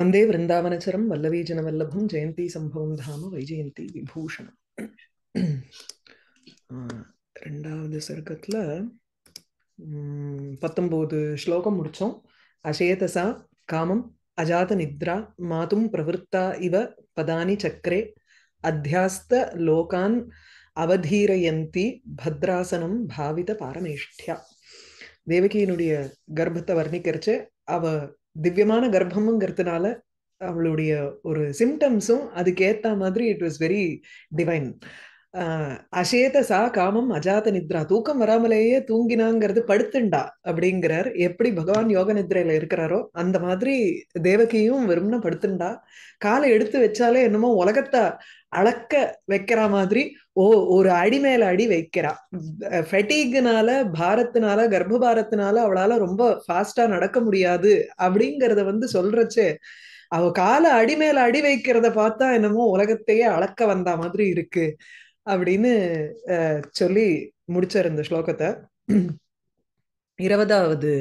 வந்தே விருந்தாவனச்சரம் வல்லவீஜன வல்லபம் ஜெயந்தி சம்பவம் தாம வைஜெயந்தி விபூஷணம் ரெண்டாவது சர்க்கத்தில் பத்தொம்போது ஸ்லோகம் முடித்தோம் அசேதசா காமம் அஜாத நித்ரா மாதும் பிரவருத்தா இவ பதானி சக்கரே அத்தியாஸ்த லோகான் அவதீரயந்தி பத்ராசனம் பாவித பாரமேஷ்டியா தேவகியினுடைய கர்ப்பத்தை வர்ணிக்கிறச்சு அவ திவ்யமான கர்ப்பம்ங்கிறதுனால அவளுடைய ஒரு சிம்டம்ஸும் அதுக்கு ஏத்த மாதிரி இட் வாஸ் வெரி டிவைன் அசேத சா காமம் அஜாத நித்ரா தூக்கம் வராமலேயே தூங்கினாங்கிறது படுத்துண்டா அப்படிங்கிறார் எப்படி பகவான் யோக நித்ரையில இருக்கிறாரோ அந்த மாதிரி தேவகியும் வெறும்னா படுத்துண்டா காலை எடுத்து வச்சாலே என்னமோ உலகத்தை அளக்க வைக்கிற மாதிரி ஓ ஒரு அடி மேல அடி வைக்கிறா ஃபெட்டிகுனால பாரத்தினால கர்ப்பபாரத்தினால அவளால ரொம்ப ஃபாஸ்டா நடக்க முடியாது அப்படிங்கிறத வந்து சொல்றச்சே அவ காலை அடி மேல அடி வைக்கிறத பார்த்தா என்னமோ உலகத்தையே அளக்க வந்த மாதிரி இருக்கு அப்படின்னு சொல்லி முடிச்சார் இந்த ஸ்லோகத்தை இருபதாவது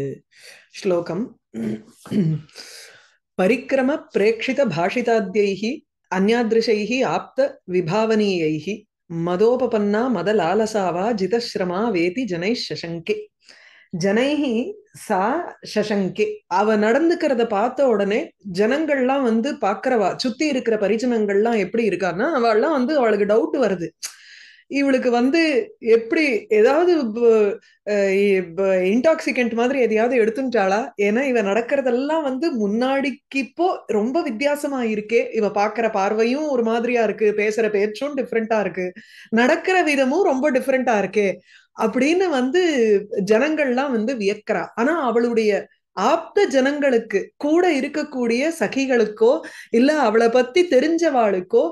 ஸ்லோகம் பரிக்கிரம பிரேட்சித பாஷிதாத்தியை அந்யாதிருஷை ஆப்த விபாவனீயைஹி மதோபன்னா மதலாலசாவா ஜிதஸ்ரமா வேதி ஜனை சசங்கே ஜனைஹி சா சசங்கே அவ நடந்துக்கிறத பார்த்த உடனே ஜனங்கள்லாம் வந்து பாக்குறவா சுத்தி இருக்கிற பரிஜனங்கள்லாம் எப்படி இருக்கான்னா அவள்லாம் வந்து அவளுக்கு டவுட் வருது இவளுக்கு வந்து எப்படி ஏதாவது இன்டாக்சிகண்ட் மாதிரி எதையாவது எடுத்துட்டாளா ஏன்னா இவ நடக்கிறதெல்லாம் வந்து முன்னாடிக்கு இப்போ ரொம்ப வித்தியாசமா இருக்கே இவ பாக்குற பார்வையும் ஒரு மாதிரியா இருக்கு பேசுற பேச்சும் டிஃப்ரெண்டா இருக்கு நடக்கிற விதமும் ரொம்ப டிஃப்ரெண்டா இருக்கே அப்படின்னு வந்து ஜனங்கள்லாம் வந்து வியக்கிறா ஆனா அவளுடைய ஆப்த ஜனங்களுக்கு கூட இருக்கக்கூடிய சகிகளுக்கோ இல்ல அவளை பத்தி தெரிஞ்சவாளுக்கோ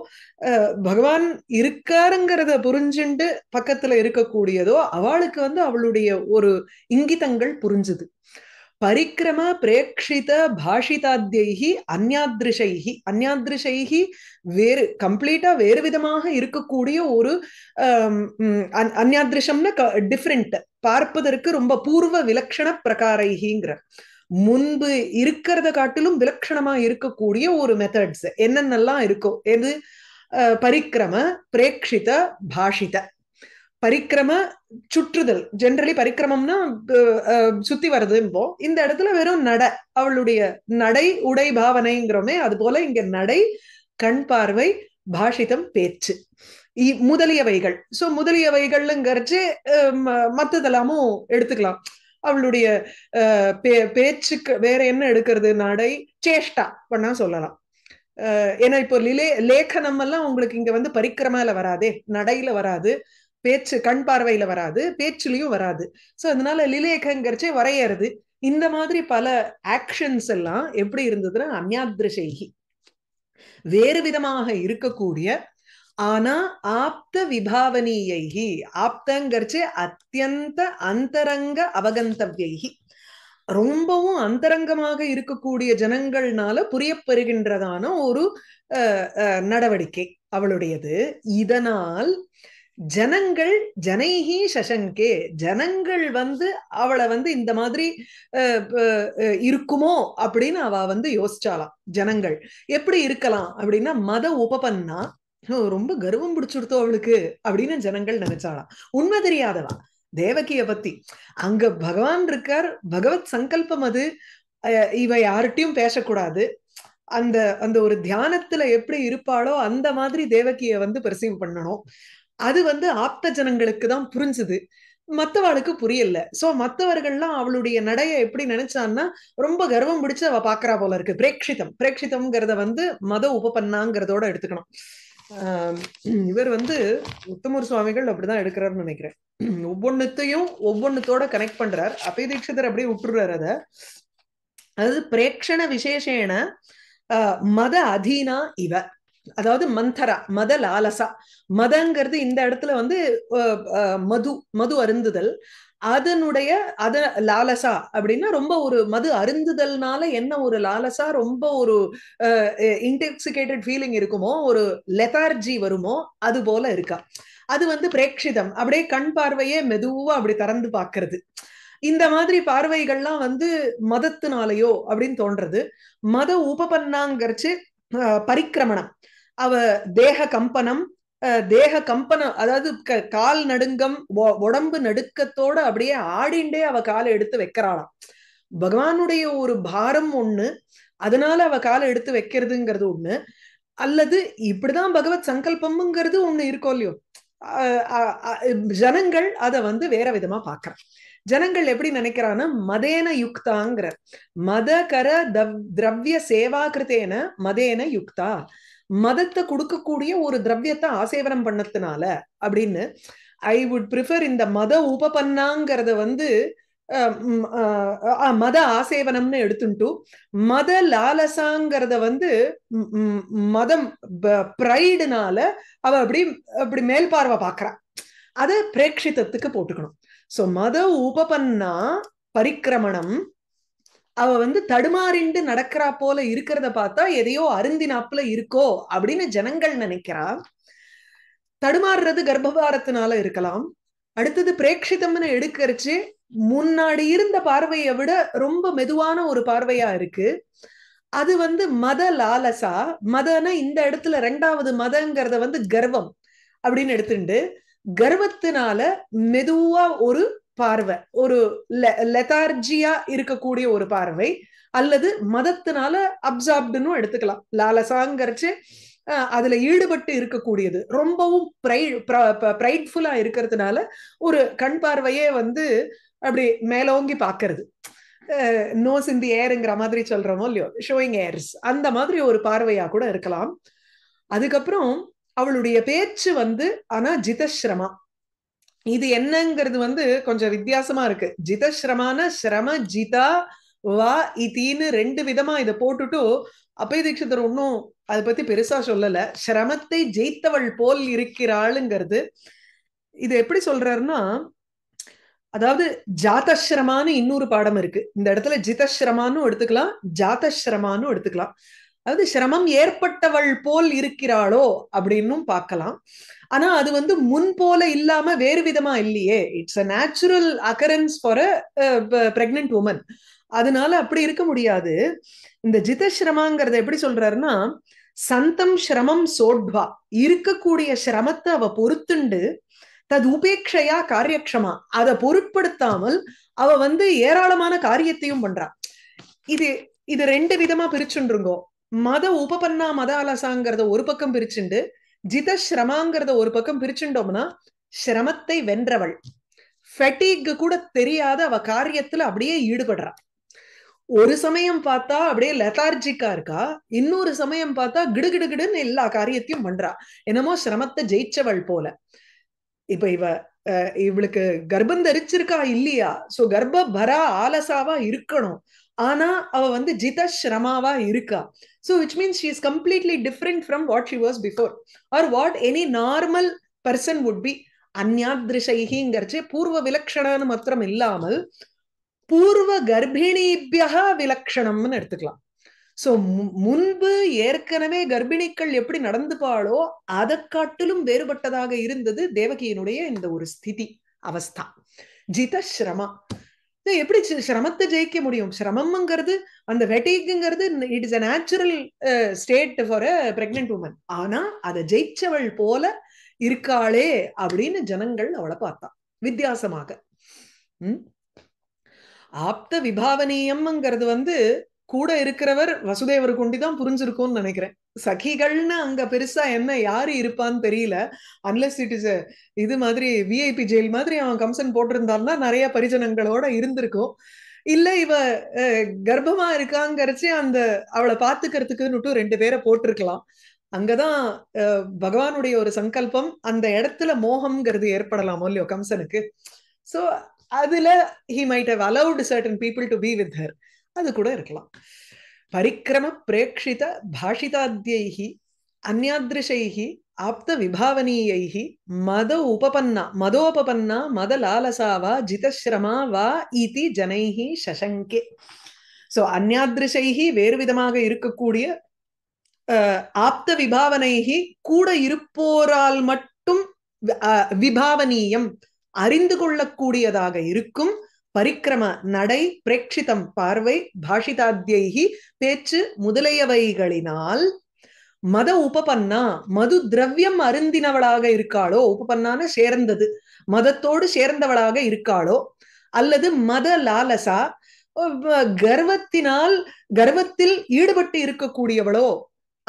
பகவான் இருக்காருங்கிறத புரிஞ்சுண்டு பக்கத்துல இருக்கக்கூடியதோ அவளுக்கு வந்து அவளுடைய ஒரு இங்கிதங்கள் புரிஞ்சுது பரிக்கிரம பிரேக்ஷித பாஷிதாத்தியைகி அந்யாதிருஷைகி அந்யாதிருஷைகி வேறு கம்ப்ளீட்டா வேறு விதமாக இருக்கக்கூடிய ஒரு அந்யாதிருஷம்னா டிஃப்ரெண்ட் பார்ப்பதற்கு ரொம்ப பூர்வ விலக்ஷண பிரகாரைகிங்கிற முன்பு இருக்கிறத காட்டிலும் விலட்சணமா இருக்கக்கூடிய ஒரு மெத்தட்ஸ் என்னென்னலாம் இருக்கோ எது பரிக்கிரம பிரேக்ஷித பாஷித பரிக்கிரம சுற்றுதல் ஜென்ரலி பரிக்கிரமம்னா சுத்தி வர்றது இப்போ இந்த இடத்துல வெறும் நட அவளுடைய நடை உடை பாவனைங்கிறோமே அது போல இங்க நடை கண் பார்வை பாஷிதம் பேச்சு முதலியவைகள் சோ முதலியவைகள்ங்கிறச்சு மத்ததெல்லாமும் எடுத்துக்கலாம் அவளுடைய பேச்சுக்கு வேற என்ன எடுக்கிறது நடை சேஷ்டா பண்ணா சொல்லலாம் ஏன்னா இப்போ லிலே லேखனம் எல்லாம் உங்களுக்கு இங்க வந்து பரிக்கிரமால வராதே நடையில வராது பேச்சு கண் பார்வையில வராது பேச்சுலயும் வராது சோ அதனால லிலேகங்கிறச்சே வரையறது இந்த மாதிரி பல ஆக்ஷன்ஸ் எல்லாம் எப்படி இருந்ததுன்னா செய்கி வேறு விதமாக இருக்கக்கூடிய ஆனா ஆப்த விபாவனீயை ஆப்தங்கரிச்சு அத்தியந்த அந்தரங்க அவகந்தவியைகி ரொம்பவும் அந்தரங்கமாக இருக்கக்கூடிய ஜனங்கள்னால புரியப்பெறுகின்றதான ஒரு நடவடிக்கை அவளுடையது இதனால் ஜனங்கள் ஜனைகி சசங்கே ஜனங்கள் வந்து அவளை வந்து இந்த மாதிரி இருக்குமோ அப்படின்னு அவ வந்து யோசிச்சாலாம் ஜனங்கள் எப்படி இருக்கலாம் அப்படின்னா மத உபபன்னா ரொம்ப கர்வம் பிடிச்சிருத்தோம் அவளுக்கு அப்படின்னு ஜனங்கள் நினைச்சாலாம் உண்மை தெரியாதவா தேவகிய பத்தி அங்க பகவான் இருக்கார் பகவத் சங்கல்பம் அது இவ யார்கிட்டயும் பேசக்கூடாது அந்த அந்த ஒரு தியானத்துல எப்படி இருப்பாளோ அந்த மாதிரி தேவகிய வந்து பெர்சீவ் பண்ணணும் அது வந்து ஆப்த ஜனங்களுக்கு தான் புரிஞ்சுது மத்தவாளுக்கு புரியல சோ மத்தவர்கள்லாம் அவளுடைய நடைய எப்படி நினைச்சான்னா ரொம்ப கர்வம் பிடிச்சு அவ பாக்குறா போல இருக்கு பிரேக்ஷிதம் பிரேக்ஷிதம்ங்கிறத வந்து மத உபபன்னாங்கிறதோட எடுத்துக்கணும் இவர் வந்து உத்தமர் சுவாமிகள் அப்படிதான் எடுக்கிறாருன்னு நினைக்கிறேன் ஒவ்வொன்னுத்தையும் ஒவ்வொன்னுத்தோட கனெக்ட் பண்றார் அப்பய தீட்சிதர் அப்படியே விட்டுறாரு அத அது பிரேக்ஷண விசேஷேன மத அதீனா இவ அதாவது மந்தரா மத லாலசா மதங்கிறது இந்த இடத்துல வந்து மது மது அருந்துதல் அதனுடைய அத லாலசா அப்படின்னா ரொம்ப ஒரு மது அருந்துதல்னால என்ன ஒரு லாலசா ரொம்ப ஒரு இன்டெக்சிகேட்டட் ஃபீலிங் இருக்குமோ ஒரு லெதார்ஜி வருமோ அது போல இருக்கா அது வந்து பிரேக்ஷிதம் அப்படியே கண் பார்வையே மெதுவா அப்படி திறந்து பாக்குறது இந்த மாதிரி பார்வைகள்லாம் வந்து மதத்தினாலேயோ அப்படின்னு தோன்றது மத உபபன்னாங்கரிச்சு பரிக்கிரமணம் அவ தேக கம்பனம் தேக கம்பனம் அதாவது கால் நடுங்கம் உடம்பு நடுக்கத்தோட அப்படியே ஆடிண்டே அவ காலை எடுத்து வைக்கிறாளாம் பகவானுடைய ஒரு பாரம் ஒண்ணு அதனால அவ காலை எடுத்து வைக்கிறதுங்கிறது ஒண்ணு அல்லது இப்படிதான் பகவத் சங்கல்பம்ங்கிறது ஒண்ணு இருக்கும் இல்லையோ ஜனங்கள் அதை வந்து வேற விதமா பாக்குறான் ஜனங்கள் எப்படி நினைக்கிறான்னா மதேன யுக்தாங்கிற மத கர திரவிய சேவா கிருத்தேன மதேன யுக்தா மதத்தை கொடுக்கக்கூடிய ஒரு திரவியத்தை ஆசேவனம் பண்ணதுனால அப்படின்னு ஐ வுட் ப்ரிஃபர் இந்த மத உபபன்னாங்கிறத வந்து மத ஆசேவனம்னு எடுத்துட்டு மத லாலசாங்கிறத வந்து மதம் ப்ரைடுனால அவ அப்படி அப்படி மேல் பார்வை பாக்குறா அதை பிரேட்சித்தத்துக்கு போட்டுக்கணும் சோ மத உபபன்னா பரிக்கிரமணம் அவ வந்து தடுமாறிண்டு நடக்கிறா போல இருக்கிறத பார்த்தா எதையோ அருந்தினாப்புல இருக்கோ அப்படின்னு ஜனங்கள் நினைக்கிறா தடுமாறுறது கர்ப்பபாரத்தினால இருக்கலாம் அடுத்தது பிரேட்சிதம்னு எடுக்கரிச்சு முன்னாடி இருந்த பார்வையை விட ரொம்ப மெதுவான ஒரு பார்வையா இருக்கு அது வந்து மத லாலசா மதனா இந்த இடத்துல ரெண்டாவது மதங்கிறத வந்து கர்வம் அப்படின்னு எடுத்துட்டு கர்வத்தினால மெதுவா ஒரு பார்வை ஒரு லெதார்ஜியா இருக்கக்கூடிய ஒரு பார்வை அல்லது மதத்தினால அப்சார்ப்டுன்னு எடுத்துக்கலாம் லாலசாங்கரிச்சு அதுல ஈடுபட்டு இருக்கக்கூடியது ரொம்பவும் ப்ரை ப்ரைட்ஃபுல்லா இருக்கிறதுனால ஒரு கண் பார்வையே வந்து அப்படி மேலோங்கி பாக்குறது நோஸ் இந்த ஏருங்கிற மாதிரி சொல்றோமோ இல்லையோ ஷோயிங் ஏர்ஸ் அந்த மாதிரி ஒரு பார்வையா கூட இருக்கலாம் அதுக்கப்புறம் அவளுடைய பேச்சு வந்து ஆனா ஜிதஸ்ரமா இது என்னங்கிறது வந்து கொஞ்சம் வித்தியாசமா இருக்கு ஜிதஸ்ரமான ஸ்ரம ஜிதா வா இத்தின்னு ரெண்டு விதமா இதை போட்டுட்டு அப்பய தீட்சிதர் ஒன்னும் அதை பத்தி பெருசா சொல்லல சிரமத்தை ஜெயித்தவள் போல் இருக்கிறாளுங்கிறது இது எப்படி சொல்றாருன்னா அதாவது ஜாதஸ்ரமான்னு இன்னொரு பாடம் இருக்கு இந்த இடத்துல ஜிதஸ்ரமானும் எடுத்துக்கலாம் ஜாதஸ்ரமானும் எடுத்துக்கலாம் அதாவது சிரமம் ஏற்பட்டவள் போல் இருக்கிறாளோ அப்படின்னும் பார்க்கலாம் ஆனா அது வந்து முன் போல இல்லாம வேறு விதமா இல்லையே it's a natural occurrence for a pregnant woman அதனால அப்படி இருக்க முடியாது இந்த ஜிதஸ்ரமாங்கிறத எப்படி சொல்றாருன்னா சந்தம் சிரமம் சோட்வா இருக்கக்கூடிய சிரமத்தை அவ பொறுத்துண்டு தது உபேட்சையா காரியக்ஷமா அதை பொருட்படுத்தாமல் அவ வந்து ஏராளமான காரியத்தையும் பண்றா இது இது ரெண்டு விதமா பிரிச்சுருங்கோ மத உபபன்னா மத அலசாங்கிறத ஒரு பக்கம் பிரிச்சுண்டு ஜித ஸ்ரமாங்கிறத ஒரு பக்கம் பிரிச்சுட்டோம்னா சிரமத்தை வென்றவள் ஃபெட்டிக்கு கூட தெரியாத அவ காரியத்துல அப்படியே ஈடுபடுறா ஒரு சமயம் பார்த்தா அப்படியே லெத்தார்ஜிக்கா இருக்கா இன்னொரு சமயம் பார்த்தா கிடுகிடுகிடுன்னு எல்லா காரியத்தையும் பண்றா என்னமோ சிரமத்தை ஜெயிச்சவள் போல இப்ப இவ இவளுக்கு கர்ப்பம் தரிச்சிருக்கா இல்லையா சோ கர்ப்ப பரா ஆலசாவா இருக்கணும் ஆனா அவ வந்து ஜிதா ஸ்ரமாவா இருக்கா so which means she is completely different from what she was before or what any normal person would be அந்யாத்ரிஷைகிங்கிறச்சு பூர்வ விலக்ஷணம்னு மாத்திரம் இல்லாமல் பூர்வ கர்ப்பிணிபியா விலக்ஷணம்னு எடுத்துக்கலாம் சோ முன்பு ஏற்கனவே கர்ப்பிணிகள் எப்படி நடந்துப்பாளோ அதை காட்டிலும் வேறுபட்டதாக இருந்தது தேவகியினுடைய இந்த ஒரு ஸ்திதி அவஸ்தா ஜித ஸ்ரமா எப்படி சிரமத்தை ஜெயிக்க முடியும் சிரமம்ங்கிறது அந்த வெட்டிக்குங்கிறது it is a natural state for a pregnant woman ஆனா அதை ஜெயிச்சவள் போல இருக்காளே அப்படின்னு ஜனங்கள் அவளை பார்த்தா வித்தியாசமாக ஆப்த விபாவனீயம்ங்கிறது வந்து கூட இருக்கிறவர் வசுதேவர் குண்டிதான் தான் புரிஞ்சிருக்கும்னு நினைக்கிறேன் சகிகள்னு அங்க பெருசா என்ன யாரு இருப்பான்னு தெரியல அன்லஸ் இட் இஸ் இது மாதிரி விஐபி ஜெயில் மாதிரி அவன் கம்சன் போட்டிருந்தான்னா நிறைய பரிஜனங்களோட இருந்திருக்கும் இல்ல இவ கர்ப்பமா இருக்காங்கிறச்சு அந்த அவளை பாத்துக்கிறதுக்குன்னு ரெண்டு பேரை போட்டிருக்கலாம் அங்கதான் பகவானுடைய ஒரு சங்கல்பம் அந்த இடத்துல மோகம்ங்கிறது ஏற்படலாமோ இல்லையோ கம்சனுக்கு சோ அதுல he might have allowed certain people to be with her அது கூட இருக்கலாம் பரிக்கிரம பிரேட்சித பாஷிதாத்தியைகி அந்யாதிருஷைகி ஆப்த விபாவனீயைகி மத உபபன்னா மதோபபன்னா மத லாலசா வா ஜிதஸ்ரமா வா இதி ஜனைகி சசங்கே ஸோ அந்யாதிருஷைகி வேறு விதமாக இருக்கக்கூடிய ஆப்த விபாவனைகி கூட இருப்போரால் மட்டும் விபாவனீயம் அறிந்து கொள்ளக்கூடியதாக இருக்கும் பரிக்கிரம நடை பிரேட்சிதம் பார்வை பாஷிதாத்தியைகி பேச்சு முதலியவைகளினால் மத உபபன்னா மது திரவியம் அருந்தினவளாக இருக்காளோ உபபன்னான சேர்ந்தது மதத்தோடு சேர்ந்தவளாக இருக்காளோ அல்லது மத லாலசா கர்வத்தினால் கர்வத்தில் ஈடுபட்டு இருக்கக்கூடியவளோ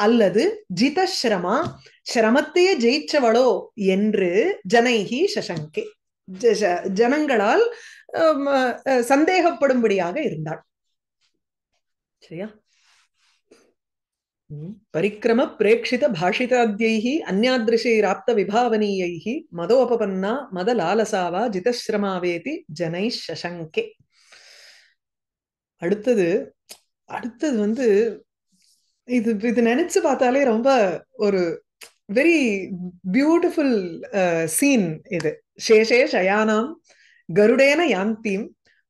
அல்லது ஜிதஸ்ரமா சிரமத்தையே ஜெயிச்சவளோ என்று ஜனைகி சசங்கே ஜனங்களால் சந்தேகப்படும்படியாக இருந்தாள் சரியா பரிக்கிரம பிரேட்சித பாஷிதாத்யை ராப்த விபாவனீயை மதோபபன்னா மத லாலசாவா ஜிதசிரமாவேதி ஜனை சசங்கே அடுத்தது அடுத்தது வந்து இது இது நினைச்சு பார்த்தாலே ரொம்ப ஒரு வெரி பியூட்டிஃபுல் சீன் இது சேஷே ஷயானாம் கருடேன யாந்தீம்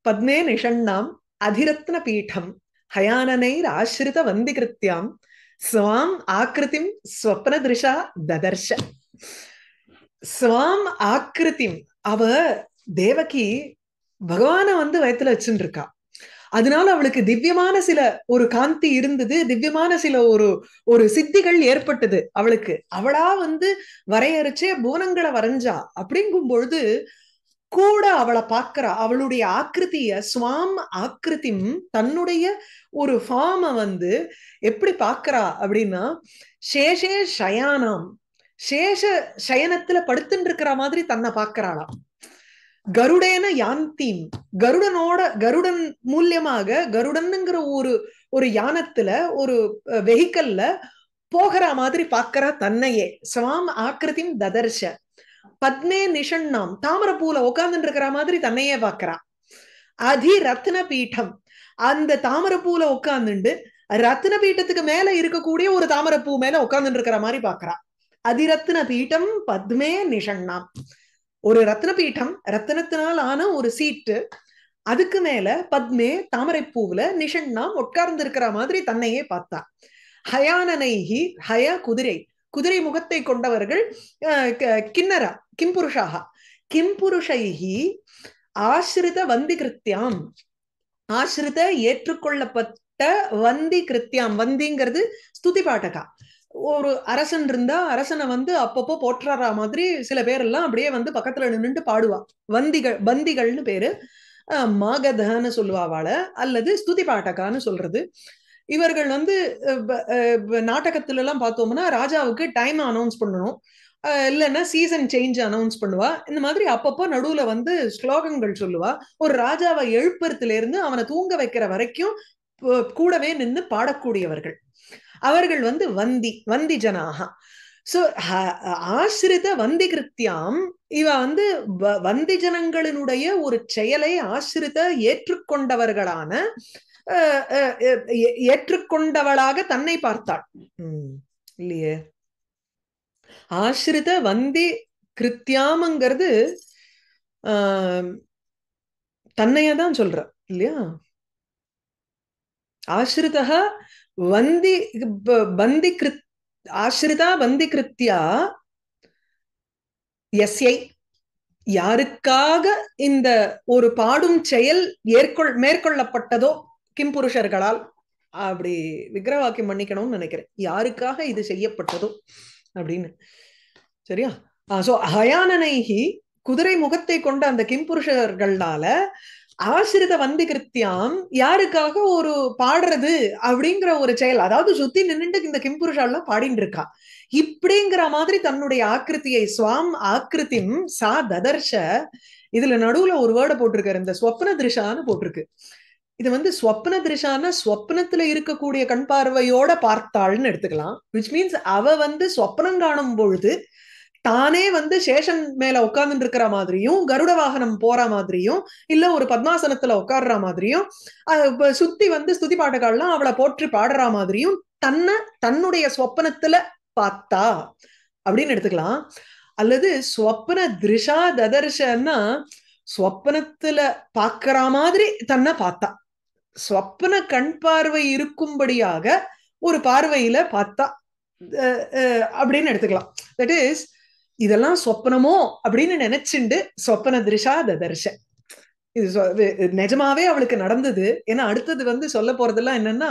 பத்மே நிஷண்ணாம் அதிரத்ன பீடம் ஹயானனைர் ஆசிரித வந்திகிருத்தியாம் சுவாம் ஆக்ருதிம் ஸ்வப்னதிருஷா ததர்ஷ ஸ்வாம் ஆக்ருதிம் அவ தேவகி பகவான வந்து வயத்துல வச்சுட்டு இருக்கா அதனால அவளுக்கு திவ்யமான சில ஒரு காந்தி இருந்தது திவ்யமான சில ஒரு ஒரு சித்திகள் ஏற்பட்டது அவளுக்கு அவளா வந்து வரையறிச்சே பூனங்களை வரைஞ்சா அப்படிங்கும் பொழுது கூட அவளை பார்க்கிறா அவளுடைய ஆக்கிருத்திய சுவாம் ஆக்கிருத்தியும் தன்னுடைய ஒரு ஃபார்ம வந்து எப்படி பாக்குறா அப்படின்னா சேஷே சயானாம் சேஷ சயனத்துல படுத்துட்டு இருக்கிற மாதிரி தன்னை பார்க்கிறாளாம் கருடேன யாந்தீம் கருடனோட கருடன் மூலியமாக கருடன்ங்கிற ஒரு ஒரு யானத்துல ஒரு வெஹிக்கல்ல போகிற மாதிரி பார்க்கிற தன்னையே சுவாம் ஆக்கிருத்தின் ததர்ஷ பத்மே நிஷண்ணாம் தாமரப்பூல உட்கார்ந்துட்டு இருக்கிற மாதிரி தன்னையே பாக்குறா அதி ரத்ன பீட்டம் அந்த தாமரப்பூல உட்கார்ந்துண்டு ரத்ன பீட்டத்துக்கு மேல இருக்கக்கூடிய ஒரு தாமரப்பூ மேல உட்கார்ந்து இருக்கிற மாதிரி பாக்குறா அதிரத்ன பீட்டம் பத்மே நிஷண்ணாம் ஒரு ரத்ன பீட்டம் ரத்தினத்தினால் ஆன ஒரு சீட்டு அதுக்கு மேல பத்மே தாமரைப்பூவுல நிஷண்ணாம் உட்கார்ந்து இருக்கிற மாதிரி தன்னையே பார்த்தா ஹயானனைகி ஹய குதிரை குதிரை முகத்தை கொண்டவர்கள் கிண்ணரா கிம்புருஷாக கிம்புருஷைஹி ஆசிரித வந்தி கிருத்தியாம் ஆசிரித ஏற்றுக்கொள்ளப்பட்ட வந்தி கிருத்தியாம் வந்திங்கிறது ஸ்துதி பாட்டகா ஒரு அரசன் இருந்தா அரசனை வந்து அப்பப்போ போற்றாரா மாதிரி சில பேர் எல்லாம் அப்படியே வந்து பக்கத்துல நின்றுட்டு பாடுவா வந்திகள் வந்திகள்னு பேரு மாகதன்னு மாகதான்னு அவளை அல்லது ஸ்துதி பாட்டகான்னு சொல்றது இவர்கள் வந்து நாடகத்துல எல்லாம் பார்த்தோம்னா ராஜாவுக்கு டைம் அனௌன்ஸ் பண்ணணும் இல்லைன்னா சீசன் சேஞ்ச் அனௌன்ஸ் பண்ணுவா இந்த மாதிரி அப்பப்போ நடுவுல வந்து ஸ்லோகங்கள் சொல்லுவா ஒரு ராஜாவை எழுப்புறதுல இருந்து அவனை தூங்க வைக்கிற வரைக்கும் கூடவே நின்று பாடக்கூடியவர்கள் அவர்கள் வந்து வந்தி வந்தி ஜனாகா சோ ஆசிரித வந்தி கிருத்தியாம் இவ வந்து வந்தி ஜனங்களினுடைய ஒரு செயலை ஆசிரித ஏற்றுக்கொண்டவர்களான ஏற்றுக்கொண்டவளாக தன்னை பார்த்தாள் இல்லையே ஆசிரித வந்தி கிருத்தியாமங்கிறது தன்னைய தான் சொல்ற இல்லையா ஆசிரிதா வந்தி வந்தி கிருத் ஆசிரிதா வந்தி கிருத்தியா எஸ்ஐ யாருக்காக இந்த ஒரு பாடும் செயல் ஏற்கொள் மேற்கொள்ளப்பட்டதோ கிம் புருஷர்களால் அப்படி விக்கிரவாக்கியம் பண்ணிக்கணும்னு நினைக்கிறேன் யாருக்காக இது செய்யப்பட்டதோ அப்படின்னு சரியா சோ ஹயானனைகி குதிரை முகத்தை கொண்ட அந்த கிம்புருஷர்களால ஆசிரித வந்து கிருத்தியாம் யாருக்காக ஒரு பாடுறது அப்படிங்கிற ஒரு செயல் அதாவது சுத்தி நின்றுட்டு இந்த எல்லாம் பாடிட்டு இருக்கா இப்படிங்கிற மாதிரி தன்னுடைய ஆக்கிருத்தியை சுவாம் ஆக்கிருத்தி சா ததர்ஷ இதுல நடுவுல ஒரு வேர்டை போட்டிருக்காரு இந்த ஸ்வப்ன திருஷான்னு போட்டிருக்கு இது வந்து ஸ்வப்ன திருஷான ஸ்வப்னத்துல இருக்கக்கூடிய கண் பார்வையோட பார்த்தாள்னு எடுத்துக்கலாம் விச் மீன்ஸ் அவ வந்து ஸ்வப்னம் காணும் பொழுது தானே வந்து சேஷன் மேல உட்கார்ந்துட்டு இருக்கிற மாதிரியும் கருட வாகனம் போற மாதிரியும் இல்ல ஒரு பத்மாசனத்துல உட்கார்ற மாதிரியும் சுத்தி வந்து ஸ்துதி பாட்டுகள்லாம் அவளை போற்றி பாடுற மாதிரியும் தன்னை தன்னுடைய ஸ்வப்னத்துல பார்த்தா அப்படின்னு எடுத்துக்கலாம் அல்லது ஸ்வப்ன திருஷா ததர்ஷன்னா ஸ்வப்னத்துல பாக்குற மாதிரி தன்னை பார்த்தா சொப்பன கண் பார்வை இருக்கும்படியாக ஒரு பார்வையில பார்த்தா அப்படின்னு எடுத்துக்கலாம் தட் இஸ் இதெல்லாம் சொப்பனமோ அப்படின்னு நினைச்சுண்டு சொப்பன திருஷா தர்ஷ இது நிஜமாவே அவளுக்கு நடந்தது ஏன்னா அடுத்தது வந்து சொல்ல போறதெல்லாம் என்னன்னா